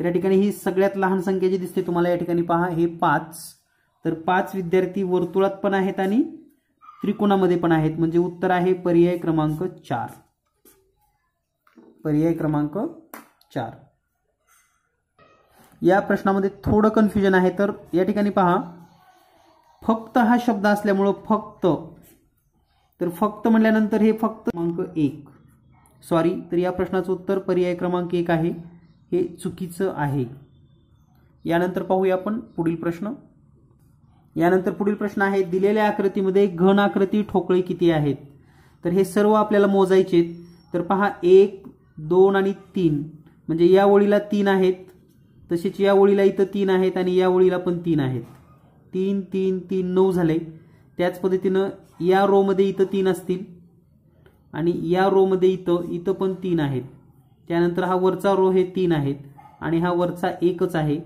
तर या ठिकाणी ही सगळ्यात लहान संख्या जी दिसते तुम्हाला या ठिकाणी पहा हे पाच तर पाच विद्यार्थी वर्तुळात पण आहेत आणि त्रिकोणामध्ये पण आहेत म्हणजे उत्तर आहे पर्याय क्रमांक चार पर्याय क्रमांक चार या प्रश्नामध्ये थोडं कन्फ्युजन आहे तर या ठिकाणी पहा फक्त हा शब्द असल्यामुळं फक्त तर फक्त म्हटल्यानंतर हे फक्त क्रमांक एक सॉरी तर या प्रश्नाचं उत्तर पर्याय क्रमांक एक आहे हे चुकीचं आहे यानंतर पाहूया आपण पुढील प्रश्न यानंतर पुढील प्रश्न आहे दिलेल्या आकृतीमध्ये घन आकृती ठोकळे किती आहेत तर हे सर्व आपल्याला मोजायचे तर पहा एक दोन आणि तीन म्हणजे या ओळीला तीन आहेत तसेच या ओळीला इथं तीन आहेत आणि या ओळीला पण तीन आहेत तीन तीन तीन नऊ झाले त्याच पद्धतीनं या रोमध्ये इथं तीन असतील आणि या रोमध्ये इथं इथं पण तीन आहेत त्यानंतर हा वरचा रो हे तीन आहेत आणि हा वरचा एकच आहे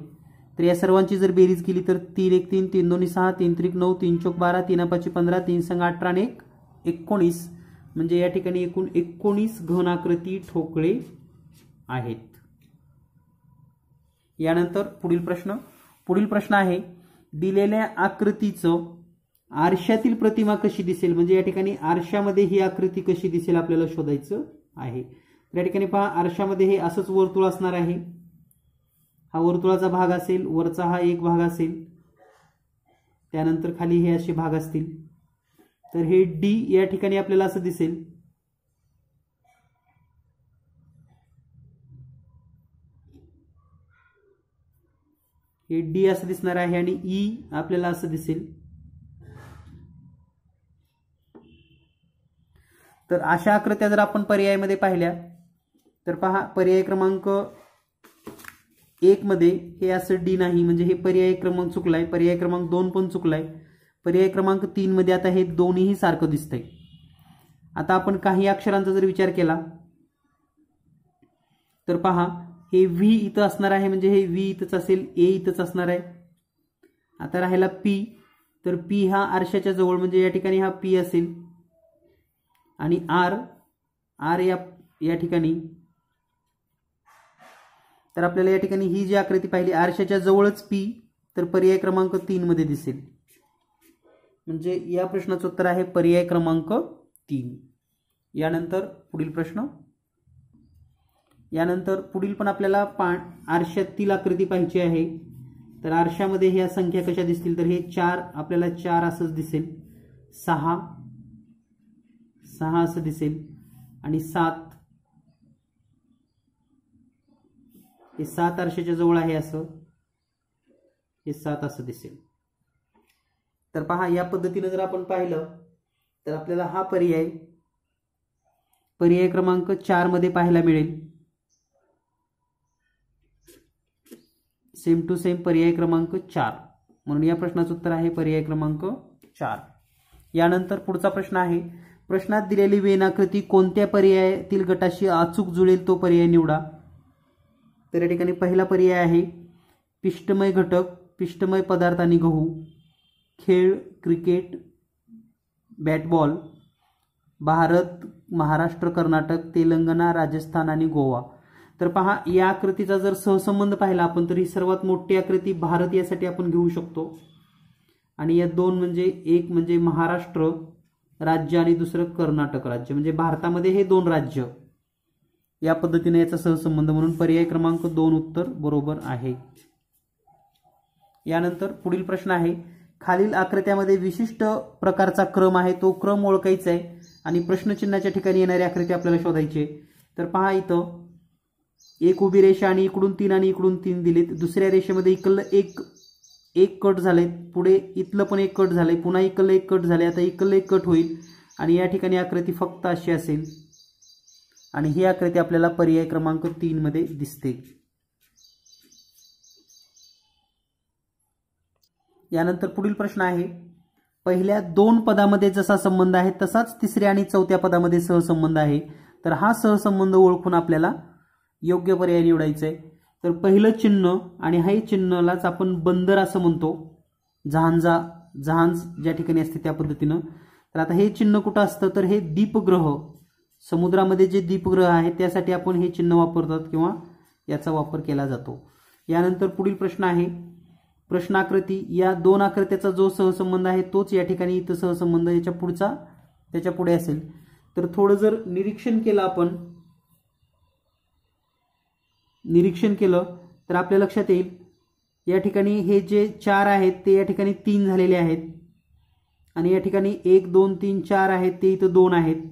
तर या सर्वांची जर बेरीज केली तर तीन एक तीन तीन दोन्ही सहा तीन त्रिक नऊ तीन चौक बारा तीन पाचशे पंधरा तीन संघ अठरा आणि एक एकोणीस म्हणजे या ठिकाणी एकूण एकोणीस घनाकृती ठोकळे आहेत यानंतर पुढील प्रश्न पुढील प्रश्न आहे दिलेल्या आकृतीचं आरशातील प्रतिमा कशी दिसेल म्हणजे या ठिकाणी आरशामध्ये ही आकृती कशी दिसेल आपल्याला शोधायचं आहे या ठिकाणी पहा आरशामध्ये हे असंच वर्तुळ असणार आहे हा वर्तुळाचा भाग असेल वरचा हा एक भाग असेल त्यानंतर खाली हे असे भाग असतील तर हे डी या ठिकाणी आपल्याला असं दिसेल हे डी असं दिसणार आहे आणि ई e आपल्याला असं दिसेल तर अशा आकृत्या जर आपण पर्यायामध्ये पाहिल्या तर पहा पर्याय क्रमांक एक मध्ये हे असं डी नाही म्हणजे हे पर्याय क्रमांक चुकलाय पर्याय क्रमांक दोन पण चुकलाय पर्याय क्रमांक मध्ये आता हे दोन्हीही सारखं दिसतंय आता आपण काही अक्षरांचा जर विचार केला तर पहा हे व्ही इथं असणार आहे म्हणजे हे व्ही इथंच असेल ए इथंच असणार आहे आता राहायला पी तर पी हा आरशाच्या जवळ म्हणजे या ठिकाणी हा पी असेल आणि आर आर या ठिकाणी तर आपल्याला या ठिकाणी ही जी आकृती पाहिली आरशाच्या जवळच पी तर पर्याय क्रमांक मध्ये दिसेल म्हणजे या प्रश्नाचं उत्तर आहे पर्याय क्रमांक तीन यानंतर पुढील प्रश्न यानंतर पुढील पण आपल्याला पा आरशातील आकृती पाहिजे आहे तर आरशामध्ये ह्या संख्या कशा दिसतील तर हे चार आपल्याला चार असंच दिसेल सहा सहा असं दिसेल आणि सात हे सात आरशाच्या जवळ आहे असं हे सात असं दिसेल तर पहा या पद्धतीनं जर आपण पाहिलं तर आपल्याला हा पर्याय पर्याय क्रमांक मध्ये पाहायला मिळेल सेम टू सेम पर्याय क्रमांक चार म्हणून या प्रश्नाचं उत्तर आहे पर्याय क्रमांक चार यानंतर पुढचा प्रश्न आहे प्रश्नात दिलेली वेनाकृती कोणत्या पर्यायातील गटाशी अचूक जुळेल तो पर्याय निवडा तर या ठिकाणी पहिला पर्याय आहे पिष्टमय घटक पिष्टमय पदार्थ आणि गहू खेळ क्रिकेट बॅटबॉल भारत महाराष्ट्र कर्नाटक तेलंगणा राजस्थान आणि गोवा तर पहा या आकृतीचा जर सहसंबंध पाहिला आपण तर ही सर्वात मोठी आकृती भारत यासाठी आपण घेऊ शकतो आणि या दोन म्हणजे एक म्हणजे महाराष्ट्र राज्य आणि दुसरं कर्नाटक राज्य म्हणजे भारतामध्ये हे दोन राज्य या पद्धतीने याचा सहसंबंध म्हणून पर्याय क्रमांक दोन उत्तर बरोबर आहे यानंतर पुढील प्रश्न आहे खालील आकृत्यामध्ये विशिष्ट प्रकारचा क्रम आहे तो क्रम ओळखायचा आहे आणि प्रश्नचिन्हाच्या ठिकाणी येणारी आकृती आपल्याला शोधायची आहे तर पहा इथं एक उभी रेषा आणि इकडून तीन आणि इकडून तीन दिलेत दुसऱ्या रेषेमध्ये इकडलं एक एक कट झाले पुढे इथलं पण एक कट झालंय पुन्हा इकडलं एक कट झाले आता इकडलं एक कट होईल आणि या ठिकाणी आकृती फक्त अशी असेल आणि ही आकृती आपल्याला पर्याय क्रमांक तीनमध्ये दिसते यानंतर पुढील प्रश्न आहे पहिल्या दोन पदामध्ये जसा संबंध आहे तसाच तिसऱ्या आणि चौथ्या पदामध्ये सहसंबंध आहे तर हा सहसंबंध ओळखून आपल्याला योग्य पर्याय निवडायचा आहे तर पहिलं चिन्ह आणि हे चिन्हलाच आपण बंदर असं म्हणतो झहांजा जहांज ज्या ठिकाणी असते त्या पद्धतीनं तर आता हे चिन्ह कुठं असतं तर हे दीपग्रह समुद्रामध्ये जे दीपग्रह आहे त्यासाठी आपण हे चिन्ह वापरतात किंवा याचा वापर केला जातो यानंतर पुढील प्रश्न आहे प्रश्नाकृती या दोन आकृत्याचा जो सहसंबंध आहे तोच या ठिकाणी इथं सहसंबंध याच्या पुढचा त्याच्या पुढे असेल तर थोडं जर निरीक्षण केलं आपण निरीक्षण केलं तर आपल्या लक्षात येईल या ठिकाणी हे जे चार आहेत ते या ठिकाणी तीन झालेले आहेत आणि या ठिकाणी एक दोन तीन चार आहेत ते इथं दोन आहेत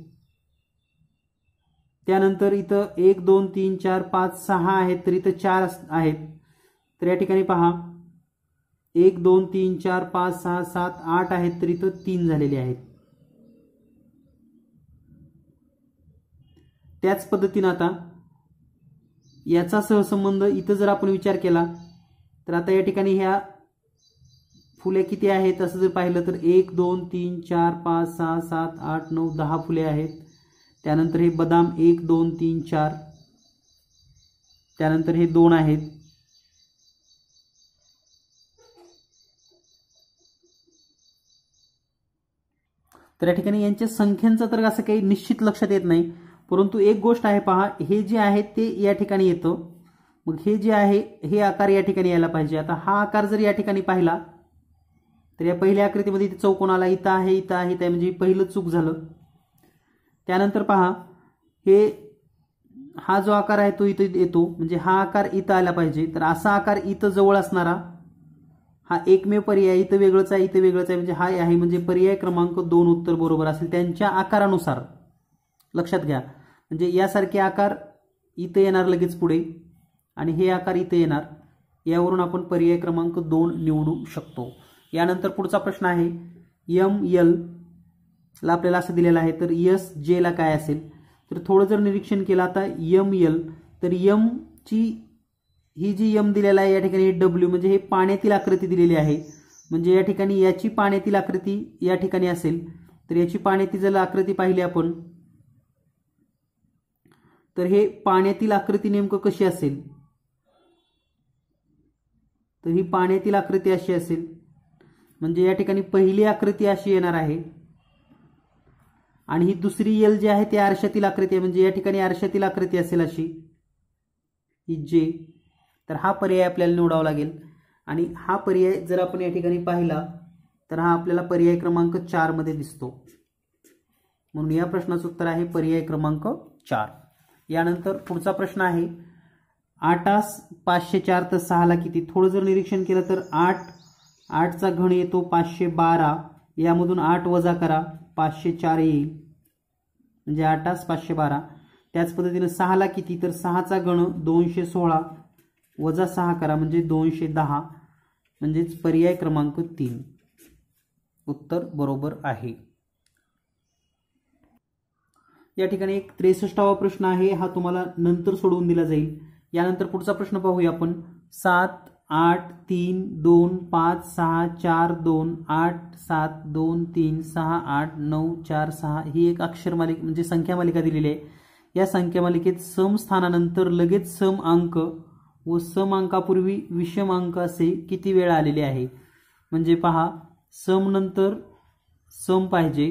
त्यानंतर इथं एक दोन तीन चार पाच सहा आहेत तर इथं चार आहेत तर या ठिकाणी पहा एक दोन तीन चार पाच सहा सात आठ आहेत तर इथं तीन झालेले आहेत त्याच पद्धतीनं आता याचा सहसंबंध इथं जर आपण विचार केला तर आता या ठिकाणी ह्या फुले किती आहेत असं जर पाहिलं तर एक दोन तीन चार पाच सहा सात आठ नऊ दहा फुले आहेत त्यानंतर हे बदाम एक दोन तीन चार त्यानंतर हे दोन आहेत तर या ठिकाणी यांच्या संख्यांचं तर असं काही निश्चित लक्षात येत नाही परंतु एक गोष्ट आहे पहा हे जे आहे ते या ठिकाणी येतं मग हे जे आहे हे आकार या ठिकाणी यायला पाहिजे आता हा आकार जर या ठिकाणी पाहिला तर या पहिल्या आकृतीमध्ये इथे चौकोन आला इथं आहे इथं आहे त्या म्हणजे पहिलं चूक झालं त्यानंतर पहा हे हा जो आकार आहे तो इथं येतो म्हणजे हा आकार इथं आला पाहिजे तर असा आकार इथं जवळ असणारा हा एकमेव पर्याय इथं वेगळंच आहे इथं वेगळंच आहे म्हणजे हा आहे म्हणजे पर्याय क्रमांक दोन उत्तर बरोबर असेल त्यांच्या आकारानुसार लक्षात घ्या म्हणजे यासारखे आकार इथं येणार लगेच पुढे आणि हे आकार इथं येणार यावरून आपण पर्याय क्रमांक दोन निवडू शकतो यानंतर पुढचा प्रश्न आहे यम एल ला आपल्याला असं दिलेलं आहे तर यस जेला काय असेल तर थोडं जर निरीक्षण केलं आता यम एल तर यमची ही जी यम दिलेला आहे या ठिकाणी डब्ल्यू म्हणजे हे पाण्यातील आकृती दिलेली आहे म्हणजे या ठिकाणी याची पाण्यातील आकृती या ठिकाणी असेल तर याची पाण्यातील जर आकृती पाहिली आपण तर हे पाण्यातील आकृती नेमकं कशी असेल तर ही पाण्यातील आकृती अशी असेल म्हणजे या ठिकाणी पहिली आकृती अशी येणार आहे आणि ही दुसरी यल जी आहे ती आरशातील आकृती आहे म्हणजे या ठिकाणी आरशातील आकृती असेल अशी ही जे तर हा पर्याय आपल्याला निवडावा लागेल आणि हा पर्याय जर आपण या ठिकाणी पाहिला तर हा आपल्याला पर्याय क्रमांक चारमध्ये दिसतो म्हणून या प्रश्नाचं उत्तर आहे पर्याय क्रमांक चार यानंतर पुढचा प्रश्न आहे आठास पाचशे चार तर सहाला किती थोडं जर निरीक्षण केलं तर आठ आठचा घण येतो पाचशे बारा यामधून आठ वजा करा पाचशे चार येईल म्हणजे आठ पाचशे बारा त्याच पद्धतीनं सहाला किती तर सहाचा गण दोनशे सोळा वजा सहा करा म्हणजे दोनशे दहा म्हणजेच पर्याय क्रमांक तीन उत्तर बरोबर आहे या ठिकाणी एक त्रेसष्टावा प्रश्न आहे हा तुम्हाला नंतर सोडवून दिला जाईल यानंतर पुढचा प्रश्न पाहूया आपण सात आठ तीन दोन पाच सहा चार दोन आठ सात दोन तीन सहा आठ नऊ चार सहा ही एक मालिका म्हणजे संख्या मालिका दिलेली आहे या संख्या मालिकेत सम स्थानानंतर लगेच सम अंक व सम अंकापूर्वी विषम अंक असे किती वेळा आलेले आहे म्हणजे पहा सम नंतर सम पाहिजे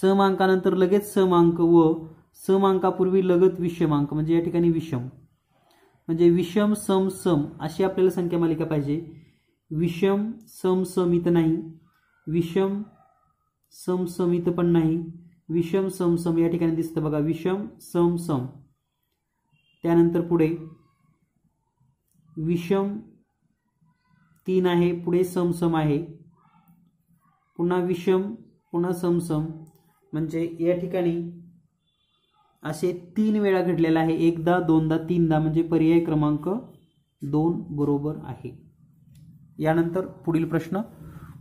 सम अंकानंतर लगेच सम अंक व सम अंकापूर्वी लगत विषम अंक म्हणजे या ठिकाणी विषम म्हणजे विषम सम सम अशी आपल्याला संख्या मालिका पाहिजे विषम सम समित नाही विषम समसमित पण नाही विषम सम सम या ठिकाणी दिसतं बघा विषम सम सम त्यानंतर पुढे विषम तीन आहे पुढे समसम आहे पुन्हा विषम पुन्हा समसम म्हणजे या ठिकाणी असे तीन वेळा घडलेलं आहे एकदा दोनदा तीनदा म्हणजे पर्याय क्रमांक दोन बरोबर आहे यानंतर पुढील प्रश्न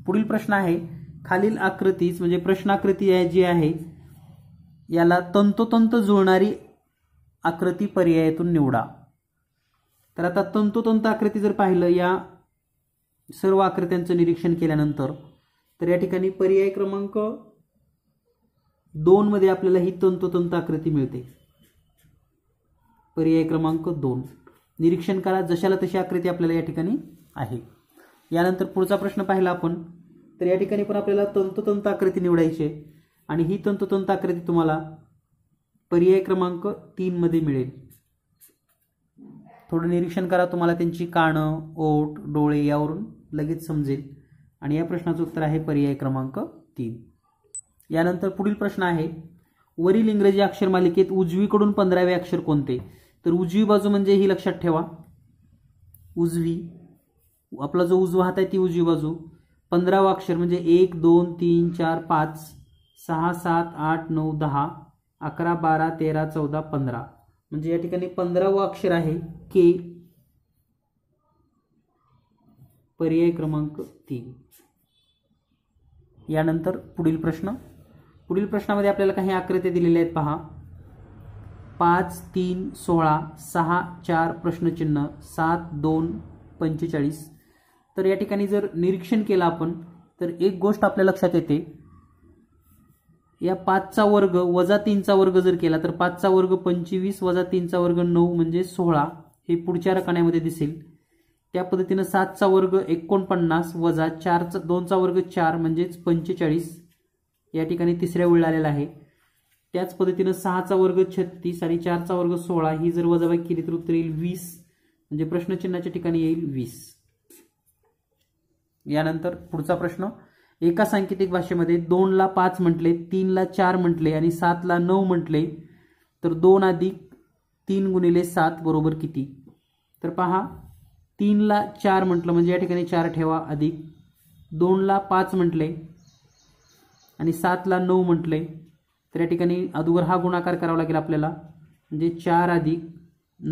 पुढील प्रश्न आहे खालील आकृतीच म्हणजे प्रश्नाकृती आहे जी आहे याला तंतोतंत जुळणारी आकृती पर्यायातून निवडा तर आता तंतोतंत आकृती जर पाहिलं या सर्व आकृत्यांचं निरीक्षण केल्यानंतर तर या ठिकाणी पर्याय क्रमांक मध्ये आपल्याला ही तंतोतंत आकृती मिळते पर्याय क्रमांक दोन निरीक्षण करा जशाला तशी आकृती आपल्याला या ठिकाणी आहे यानंतर पुढचा प्रश्न पाहिला आपण तर या ठिकाणी पण आपल्याला तंतोतंत आकृती निवडायची आहे आणि ही तंतोतंत आकृती तुम्हाला पर्याय क्रमांक मध्ये मिळेल थोडं निरीक्षण करा तुम्हाला त्यांची कानं ओट डोळे यावरून लगेच समजेल आणि या प्रश्नाचं उत्तर आहे पर्याय क्रमांक तीन यानंतर पुढील प्रश्न आहे वरील इंग्रजी अक्षर मालिकेत उजवीकडून पंधरावे अक्षर कोणते तर उजवी बाजू म्हणजे ही लक्षात ठेवा उजवी आपला जो उजवा हात आहे ती उजवी बाजू पंधरावा अक्षर म्हणजे एक दोन तीन चार पाच सहा सात आठ नऊ दहा अकरा बारा तेरा चौदा पंधरा म्हणजे या ठिकाणी पंधरावं अक्षर आहे के पर्याय क्रमांक तीन यानंतर पुढील प्रश्न पुढील प्रश्नामध्ये आपल्याला काही आकृत्या दिलेल्या आहेत पहा पाच तीन सोळा सहा चार प्रश्नचिन्ह सात दोन पंचेचाळीस तर या ठिकाणी जर निरीक्षण केलं आपण तर एक गोष्ट आपल्या लक्षात येते या पाचचा वर्ग वजा तीनचा वर्ग जर केला तर पाचचा वर्ग पंचवीस वजा तीनचा वर्ग नऊ म्हणजे सोळा हे पुढच्या रकान्यामध्ये दिसेल त्या पद्धतीनं सातचा वर्ग एकोणपन्नास वजा चारचा दोनचा वर्ग चार म्हणजेच पंचेचाळीस या ठिकाणी तिसऱ्या वेळेला आलेला आहे त्याच पद्धतीनं सहाचा वर्ग छत्तीस आणि चारचा वर्ग सोळा ही जर वजाबाकी केली तर उत्तर येईल वीस म्हणजे प्रश्नचिन्हाच्या ठिकाणी येईल वीस यानंतर पुढचा प्रश्न एका सांकेतिक भाषेमध्ये दोनला पाच म्हटले तीनला चार म्हटले आणि सातला नऊ म्हटले तर दोन अधिक तीन गुणिले सात बरोबर किती तर पहा तीनला चार म्हटलं म्हणजे या ठिकाणी चार ठेवा अधिक दोनला पाच म्हटले आणि सातला नऊ म्हटले तर या ठिकाणी अगोदर हा गुणाकार करावा लागेल आपल्याला म्हणजे चार अधिक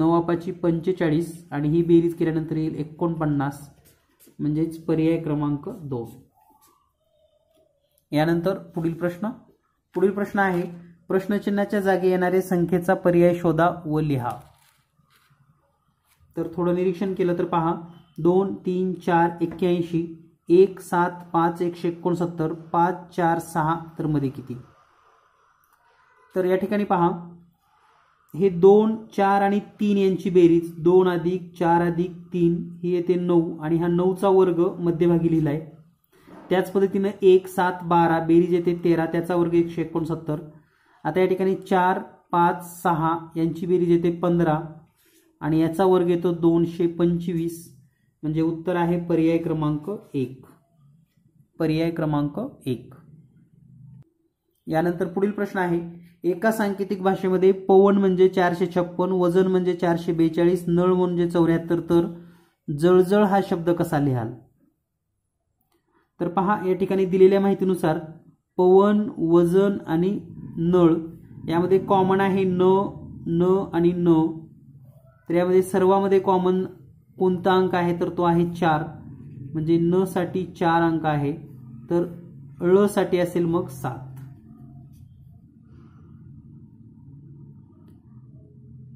नवापाची पंचेचाळीस आणि ही बेरीज केल्यानंतर येईल एकोणपन्नास म्हणजेच पर्याय क्रमांक दोन यानंतर पुढील प्रश्न पुढील प्रश्न आहे प्रश्नचिन्हाच्या जागी येणारे संख्येचा पर्याय शोधा व लिहा तर थोडं निरीक्षण केलं तर पहा दोन तीन चार एक्क्याऐंशी एक सात पाच एकशे एकोणसत्तर पाच चार सहा तर मध्ये किती तर या ठिकाणी पहा हे दोन चार आणि तीन यांची बेरीज दोन अधिक चार अधिक तीन ही येते नऊ आणि हा नऊचा वर्ग मध्यभागी लिहिला आहे त्याच पद्धतीनं एक सात बारा बेरीज येते तेरा त्याचा वर्ग एकशे एकोणसत्तर आता या ठिकाणी चार पाच सहा यांची बेरीज येते पंधरा आणि याचा वर्ग येतो दोनशे पंचवीस म्हणजे उत्तर आहे पर्याय क्रमांक एक पर्याय क्रमांक एक यानंतर पुढील प्रश्न आहे एका सांकेतिक भाषेमध्ये पवन म्हणजे चारशे छप्पन वजन म्हणजे चारशे बेचाळीस नळ म्हणजे चौऱ्याहत्तर तर जळजळ हा शब्द कसा लिहाल तर पहा या ठिकाणी दिलेल्या माहितीनुसार पवन वजन आणि नळ यामध्ये कॉमन आहे न न आणि न तर यामध्ये सर्वामध्ये कॉमन कोणता अंक आहे तर तो आहे चार म्हणजे न साठी चार अंक आहे तर ळ साठी असेल मग सात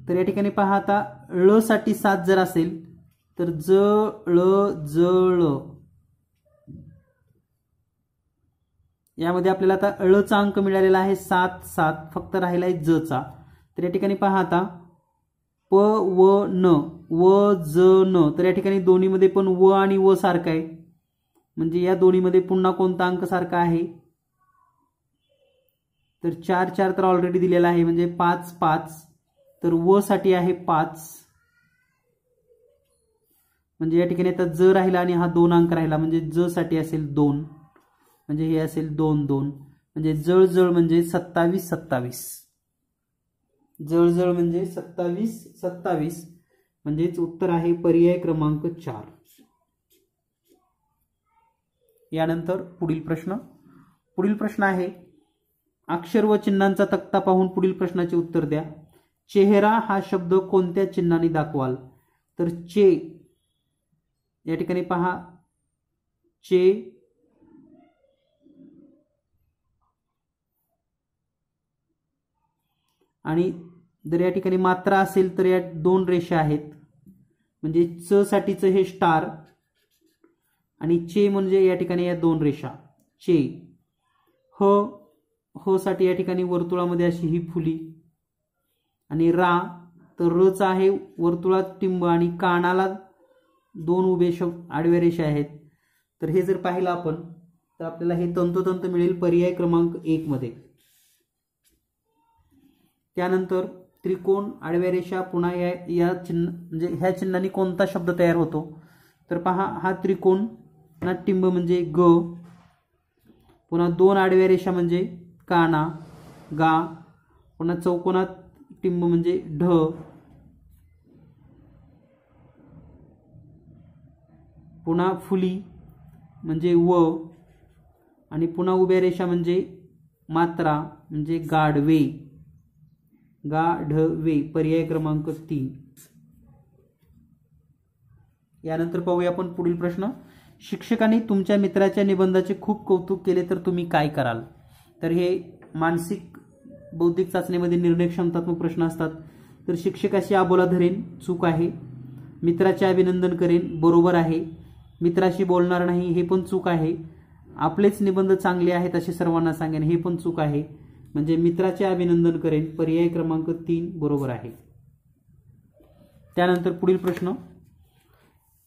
तर या ठिकाणी पहा आता ळ साठी सात जर असेल तर ज ळ ज ळ यामध्ये आपल्याला आता अळचा अंक मिळालेला आहे सात सात फक्त राहिला आहे ज चा तर या ठिकाणी पहा आता प व न व ज न तर या ठिकाणी दोन्हीमध्ये पण व आणि व सारखं आहे म्हणजे या दोन्हीमध्ये पुन्हा कोणता अंक सारखा आहे तर चार चार तर ऑलरेडी दिलेला आहे म्हणजे पाच पाच तर व साठी आहे पाच म्हणजे या ठिकाणी आता ज राहिला आणि हा दोन अंक राहिला म्हणजे ज साठी असेल दोन म्हणजे हे असेल दोन दोन म्हणजे जळजळ म्हणजे सत्तावीस सत्तावीस जळजळ म्हणजे सत्तावीस सत्तावीस म्हणजेच उत्तर आहे पर्याय क्रमांक चार यानंतर पुढील प्रश्न पुढील प्रश्न आहे अक्षर व चिन्हांचा तक्ता पाहून पुढील प्रश्नाचे उत्तर द्या चेहरा हा शब्द कोणत्या चिन्हाने दाखवाल तर चे या ठिकाणी पहा चे आणि जर या ठिकाणी मात्रा असेल तर या दोन रेषा आहेत म्हणजे च साठीचं हे स्टार आणि चे म्हणजे या ठिकाणी या दोन रेषा चे ह हो साठी या ठिकाणी वर्तुळामध्ये अशी ही फुली आणि रा तर रच आहे वर्तुळात टिंब आणि कानाला दोन उभे आडव्या रेषा आहेत तर हे जर पाहिलं आपण तर आपल्याला हे तंतोतंत मिळेल पर्याय क्रमांक मध्ये त्यानंतर त्रिकोण आडव्या रेषा पुन्हा या या चिन्ह म्हणजे ह्या चिन्हाने कोणता शब्द तयार होतो तर पहा हा त्रिकोण टिंब म्हणजे ग पुन्हा दोन आडव्या रेषा म्हणजे काना गा पुन्हा चौकोनात टिंब म्हणजे ढ पुन्हा फुली म्हणजे व आणि पुन्हा उभ्या रेषा म्हणजे मात्रा म्हणजे गाडवे वे पर्याय क्रमांक तीन यानंतर पाहूया आपण पुढील प्रश्न शिक्षकाने तुमच्या मित्राच्या निबंधाचे खूप कौतुक केले तर तुम्ही काय कराल तर हे मानसिक बौद्धिक चाचणीमध्ये निर्णय क्षमतात्मक प्रश्न असतात तर शिक्षकाशी आबोला धरेन चूक आहे मित्राचे अभिनंदन करेन बरोबर आहे मित्राशी बोलणार नाही हे पण चूक आहे आपलेच निबंध चांगले आहेत असे सर्वांना सांगेन हे पण चूक आहे म्हणजे मित्राचे अभिनंदन करेन पर्याय क्रमांक तीन बरोबर आहे त्यानंतर पुढील प्रश्न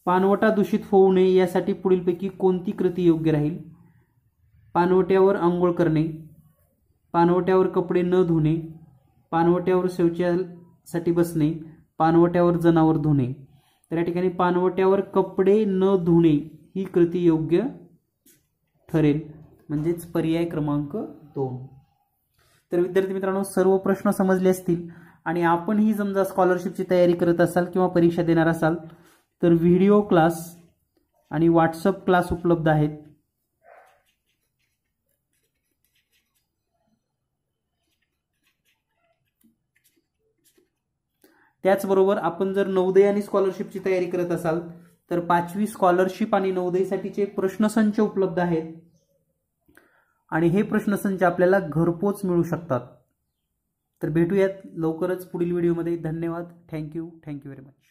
पानवटा दूषित होऊ नये यासाठी पुढीलपैकी कोणती कृती योग्य राहील पानवट्यावर आंघोळ करणे पानवट्यावर कपडे न धुणे पानवट्यावर शौचासाठी बसणे पानवट्यावर जनावर धुणे तर या ठिकाणी पानवट्यावर कपडे न धुणे ही कृती योग्य ठरेल म्हणजेच पर्याय क्रमांक दोन तर विद्यार्थी मित्रांनो सर्व प्रश्न समजले असतील आणि आपणही समजा स्कॉलरशिपची तयारी करत असाल किंवा परीक्षा देणार असाल तर व्हिडिओ क्लास आणि व्हॉट्सअप क्लास उपलब्ध आहेत त्याचबरोबर आपण जर नवोदय आणि स्कॉलरशिपची तयारी करत असाल तर पाचवी स्कॉलरशिप आणि नवोदयसाठीचे प्रश्नसंच उपलब्ध आहेत आणि हे प्रश्नसंच आपल्याला घरपोच मिळू शकतात तर भेटूयात लवकरच पुढील व्हिडिओमध्ये धन्यवाद थँक्यू थँक्यू व्हेरी मच